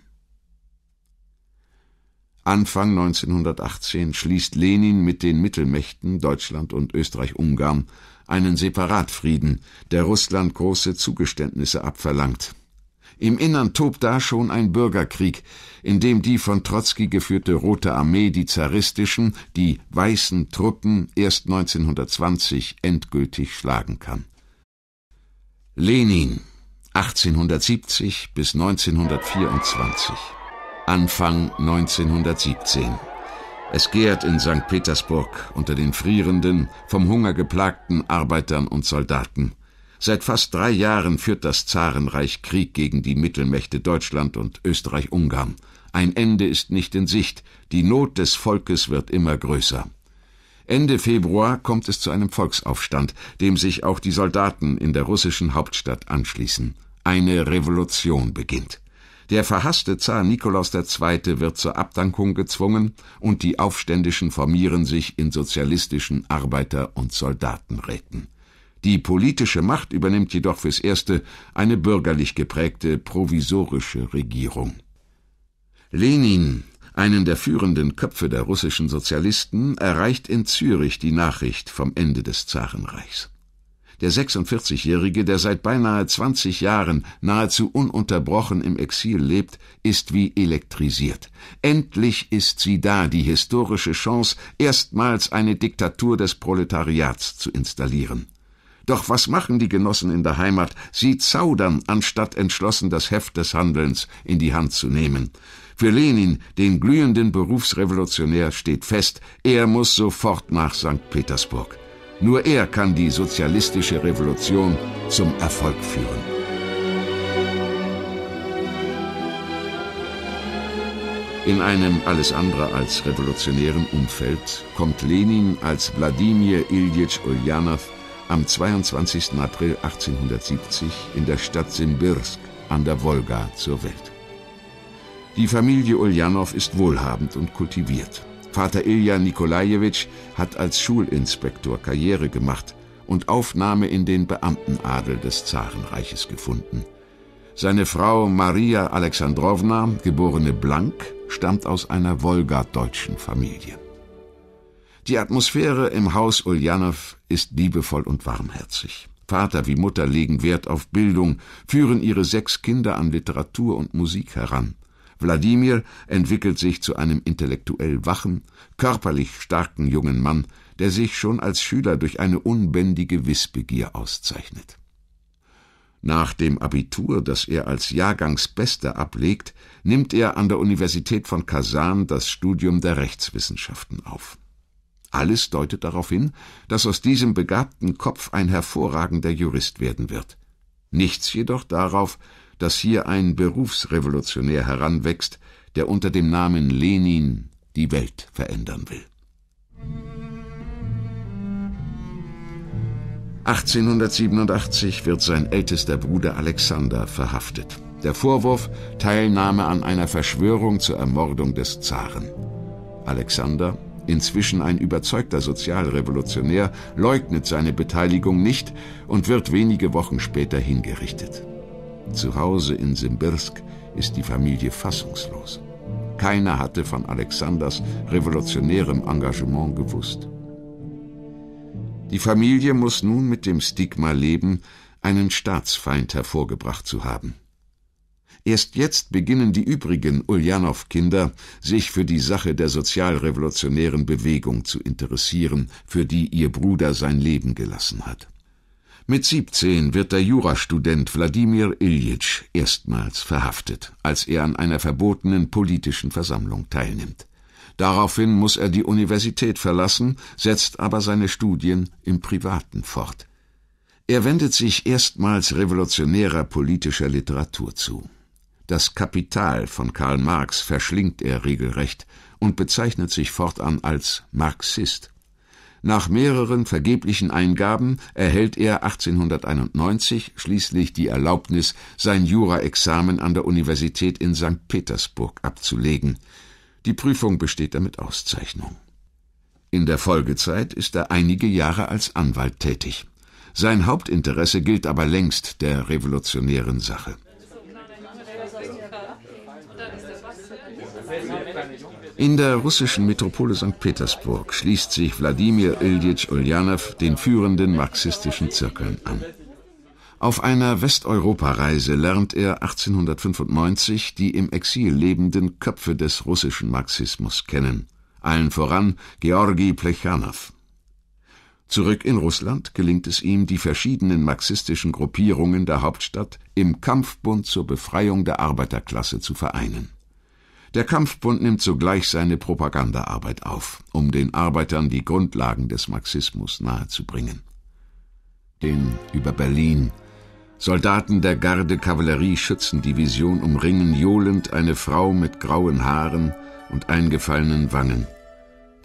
Anfang 1918 schließt Lenin mit den Mittelmächten Deutschland und Österreich-Ungarn einen Separatfrieden, der Russland große Zugeständnisse abverlangt im Innern tobt da schon ein Bürgerkrieg, in dem die von Trotzki geführte Rote Armee die zaristischen, die weißen Truppen erst 1920 endgültig schlagen kann. Lenin 1870 bis 1924 Anfang 1917 es gärt in St. Petersburg unter den frierenden, vom Hunger geplagten Arbeitern und Soldaten. Seit fast drei Jahren führt das Zarenreich Krieg gegen die Mittelmächte Deutschland und Österreich-Ungarn. Ein Ende ist nicht in Sicht. Die Not des Volkes wird immer größer. Ende Februar kommt es zu einem Volksaufstand, dem sich auch die Soldaten in der russischen Hauptstadt anschließen. Eine Revolution beginnt. Der verhasste Zar Nikolaus II. wird zur Abdankung gezwungen und die Aufständischen formieren sich in sozialistischen Arbeiter- und Soldatenräten. Die politische Macht übernimmt jedoch fürs Erste eine bürgerlich geprägte provisorische Regierung. Lenin, einen der führenden Köpfe der russischen Sozialisten, erreicht in Zürich die Nachricht vom Ende des Zarenreichs. Der 46-Jährige, der seit beinahe 20 Jahren nahezu ununterbrochen im Exil lebt, ist wie elektrisiert. Endlich ist sie da, die historische Chance, erstmals eine Diktatur des Proletariats zu installieren. Doch was machen die Genossen in der Heimat? Sie zaudern, anstatt entschlossen das Heft des Handelns in die Hand zu nehmen. Für Lenin, den glühenden Berufsrevolutionär, steht fest, er muss sofort nach St. Petersburg. Nur er kann die sozialistische Revolution zum Erfolg führen. In einem alles andere als revolutionären Umfeld kommt Lenin als Wladimir Ilyich Ulyanov am 22. April 1870 in der Stadt Simbirsk an der Wolga zur Welt. Die Familie Ulyanov ist wohlhabend und kultiviert. Vater Ilja Nikolajewitsch hat als Schulinspektor Karriere gemacht und Aufnahme in den Beamtenadel des Zarenreiches gefunden. Seine Frau Maria Alexandrowna, geborene Blank, stammt aus einer wolgadeutschen Familie. Die Atmosphäre im Haus Uljanow ist liebevoll und warmherzig. Vater wie Mutter legen Wert auf Bildung, führen ihre sechs Kinder an Literatur und Musik heran. Wladimir entwickelt sich zu einem intellektuell wachen, körperlich starken jungen Mann, der sich schon als Schüler durch eine unbändige Wissbegier auszeichnet. Nach dem Abitur, das er als Jahrgangsbester ablegt, nimmt er an der Universität von Kasan das Studium der Rechtswissenschaften auf. Alles deutet darauf hin, dass aus diesem begabten Kopf ein hervorragender Jurist werden wird. Nichts jedoch darauf, dass hier ein Berufsrevolutionär heranwächst, der unter dem Namen Lenin die Welt verändern will. 1887 wird sein ältester Bruder Alexander verhaftet. Der Vorwurf Teilnahme an einer Verschwörung zur Ermordung des Zaren. Alexander inzwischen ein überzeugter Sozialrevolutionär, leugnet seine Beteiligung nicht und wird wenige Wochen später hingerichtet. Zu Hause in Simbirsk ist die Familie fassungslos. Keiner hatte von Alexanders revolutionärem Engagement gewusst. Die Familie muss nun mit dem Stigma leben, einen Staatsfeind hervorgebracht zu haben. Erst jetzt beginnen die übrigen Ulyanov-Kinder, sich für die Sache der sozialrevolutionären Bewegung zu interessieren, für die ihr Bruder sein Leben gelassen hat. Mit 17 wird der Jurastudent Wladimir Iljitsch erstmals verhaftet, als er an einer verbotenen politischen Versammlung teilnimmt. Daraufhin muss er die Universität verlassen, setzt aber seine Studien im Privaten fort. Er wendet sich erstmals revolutionärer politischer Literatur zu. Das Kapital von Karl Marx verschlingt er regelrecht und bezeichnet sich fortan als Marxist. Nach mehreren vergeblichen Eingaben erhält er 1891 schließlich die Erlaubnis, sein Jura-Examen an der Universität in St. Petersburg abzulegen. Die Prüfung besteht damit Auszeichnung. In der Folgezeit ist er einige Jahre als Anwalt tätig. Sein Hauptinteresse gilt aber längst der revolutionären Sache. In der russischen Metropole St. Petersburg schließt sich Wladimir Ilyich Ulyanov den führenden marxistischen Zirkeln an. Auf einer Westeuropareise lernt er 1895 die im Exil lebenden Köpfe des russischen Marxismus kennen, allen voran Georgi Plechanow. Zurück in Russland gelingt es ihm, die verschiedenen marxistischen Gruppierungen der Hauptstadt im Kampfbund zur Befreiung der Arbeiterklasse zu vereinen. Der Kampfbund nimmt sogleich seine Propagandaarbeit auf, um den Arbeitern die Grundlagen des Marxismus nahezubringen. Den über Berlin. Soldaten der Garde Kavallerie-Schützendivision umringen johlend eine Frau mit grauen Haaren und eingefallenen Wangen.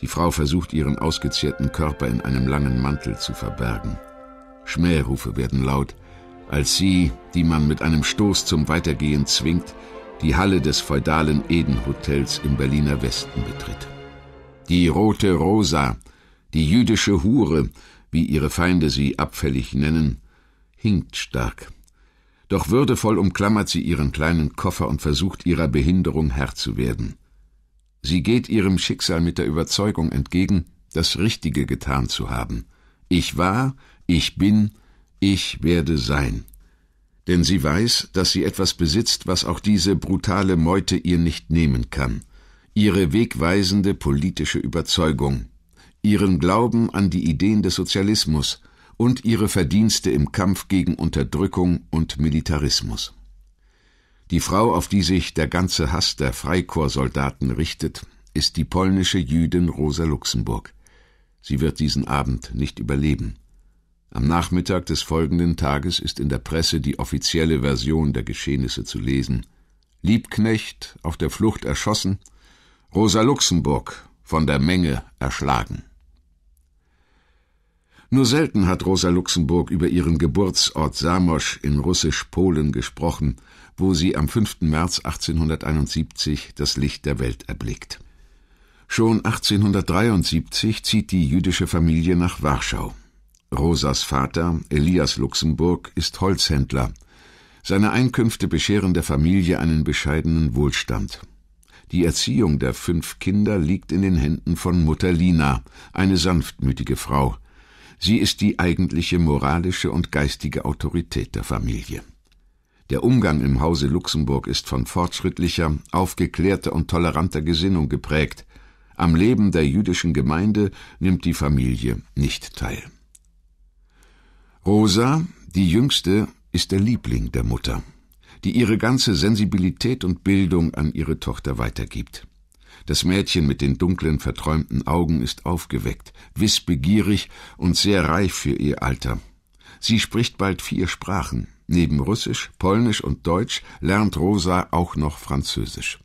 Die Frau versucht, ihren ausgezehrten Körper in einem langen Mantel zu verbergen. Schmährufe werden laut, als sie, die man mit einem Stoß zum Weitergehen zwingt, die Halle des feudalen Eden-Hotels im Berliner Westen betritt. Die rote Rosa, die jüdische Hure, wie ihre Feinde sie abfällig nennen, hinkt stark. Doch würdevoll umklammert sie ihren kleinen Koffer und versucht ihrer Behinderung Herr zu werden. Sie geht ihrem Schicksal mit der Überzeugung entgegen, das Richtige getan zu haben. Ich war, ich bin, ich werde sein denn sie weiß, dass sie etwas besitzt, was auch diese brutale Meute ihr nicht nehmen kann, ihre wegweisende politische Überzeugung, ihren Glauben an die Ideen des Sozialismus und ihre Verdienste im Kampf gegen Unterdrückung und Militarismus. Die Frau, auf die sich der ganze Hass der Freikorpssoldaten richtet, ist die polnische Jüdin Rosa Luxemburg. Sie wird diesen Abend nicht überleben. Am Nachmittag des folgenden Tages ist in der Presse die offizielle Version der Geschehnisse zu lesen. Liebknecht auf der Flucht erschossen, Rosa Luxemburg von der Menge erschlagen. Nur selten hat Rosa Luxemburg über ihren Geburtsort Samosch in Russisch-Polen gesprochen, wo sie am 5. März 1871 das Licht der Welt erblickt. Schon 1873 zieht die jüdische Familie nach Warschau. Rosas Vater, Elias Luxemburg, ist Holzhändler. Seine Einkünfte bescheren der Familie einen bescheidenen Wohlstand. Die Erziehung der fünf Kinder liegt in den Händen von Mutter Lina, eine sanftmütige Frau. Sie ist die eigentliche moralische und geistige Autorität der Familie. Der Umgang im Hause Luxemburg ist von fortschrittlicher, aufgeklärter und toleranter Gesinnung geprägt. Am Leben der jüdischen Gemeinde nimmt die Familie nicht teil. Rosa, die jüngste, ist der Liebling der Mutter, die ihre ganze Sensibilität und Bildung an ihre Tochter weitergibt. Das Mädchen mit den dunklen, verträumten Augen ist aufgeweckt, wissbegierig und sehr reif für ihr Alter. Sie spricht bald vier Sprachen. Neben Russisch, Polnisch und Deutsch lernt Rosa auch noch Französisch.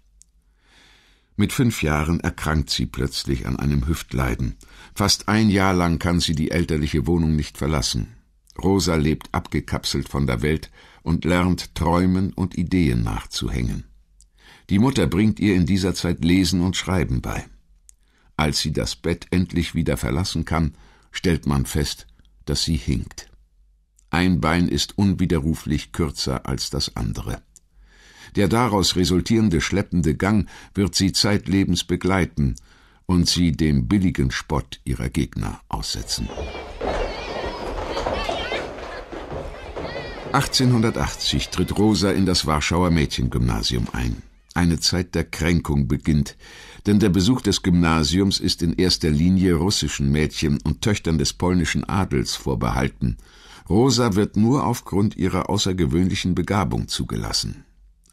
Mit fünf Jahren erkrankt sie plötzlich an einem Hüftleiden. Fast ein Jahr lang kann sie die elterliche Wohnung nicht verlassen. Rosa lebt abgekapselt von der Welt und lernt Träumen und Ideen nachzuhängen. Die Mutter bringt ihr in dieser Zeit Lesen und Schreiben bei. Als sie das Bett endlich wieder verlassen kann, stellt man fest, dass sie hinkt. Ein Bein ist unwiderruflich kürzer als das andere. Der daraus resultierende schleppende Gang wird sie zeitlebens begleiten und sie dem billigen Spott ihrer Gegner aussetzen. 1880 tritt Rosa in das Warschauer Mädchengymnasium ein. Eine Zeit der Kränkung beginnt, denn der Besuch des Gymnasiums ist in erster Linie russischen Mädchen und Töchtern des polnischen Adels vorbehalten. Rosa wird nur aufgrund ihrer außergewöhnlichen Begabung zugelassen.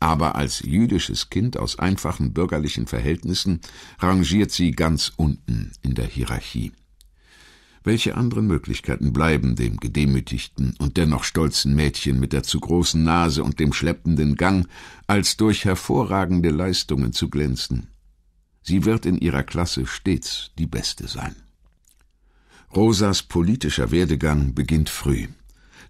Aber als jüdisches Kind aus einfachen bürgerlichen Verhältnissen rangiert sie ganz unten in der Hierarchie. Welche anderen Möglichkeiten bleiben dem gedemütigten und dennoch stolzen Mädchen mit der zu großen Nase und dem schleppenden Gang, als durch hervorragende Leistungen zu glänzen? Sie wird in ihrer Klasse stets die Beste sein. Rosas politischer Werdegang beginnt früh.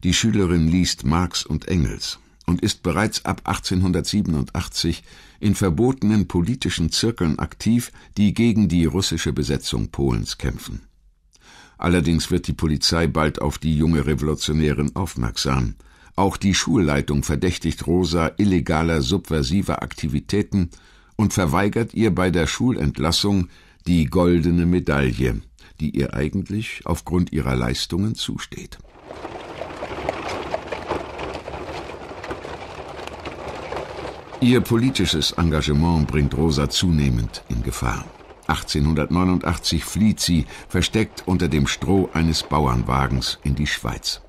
Die Schülerin liest Marx und Engels und ist bereits ab 1887 in verbotenen politischen Zirkeln aktiv, die gegen die russische Besetzung Polens kämpfen. Allerdings wird die Polizei bald auf die junge Revolutionärin aufmerksam. Auch die Schulleitung verdächtigt Rosa illegaler subversiver Aktivitäten und verweigert ihr bei der Schulentlassung die goldene Medaille, die ihr eigentlich aufgrund ihrer Leistungen zusteht. Ihr politisches Engagement bringt Rosa zunehmend in Gefahr. 1889 flieht sie, versteckt unter dem Stroh eines Bauernwagens, in die Schweiz.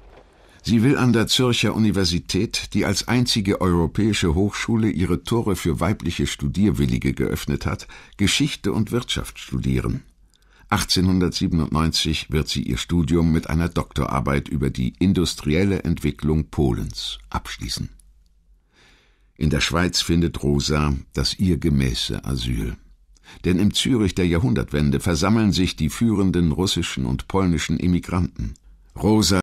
Sie will an der Zürcher Universität, die als einzige europäische Hochschule ihre Tore für weibliche Studierwillige geöffnet hat, Geschichte und Wirtschaft studieren. 1897 wird sie ihr Studium mit einer Doktorarbeit über die industrielle Entwicklung Polens abschließen. In der Schweiz findet Rosa das ihr gemäße Asyl denn im Zürich der Jahrhundertwende versammeln sich die führenden russischen und polnischen Emigranten. Rosa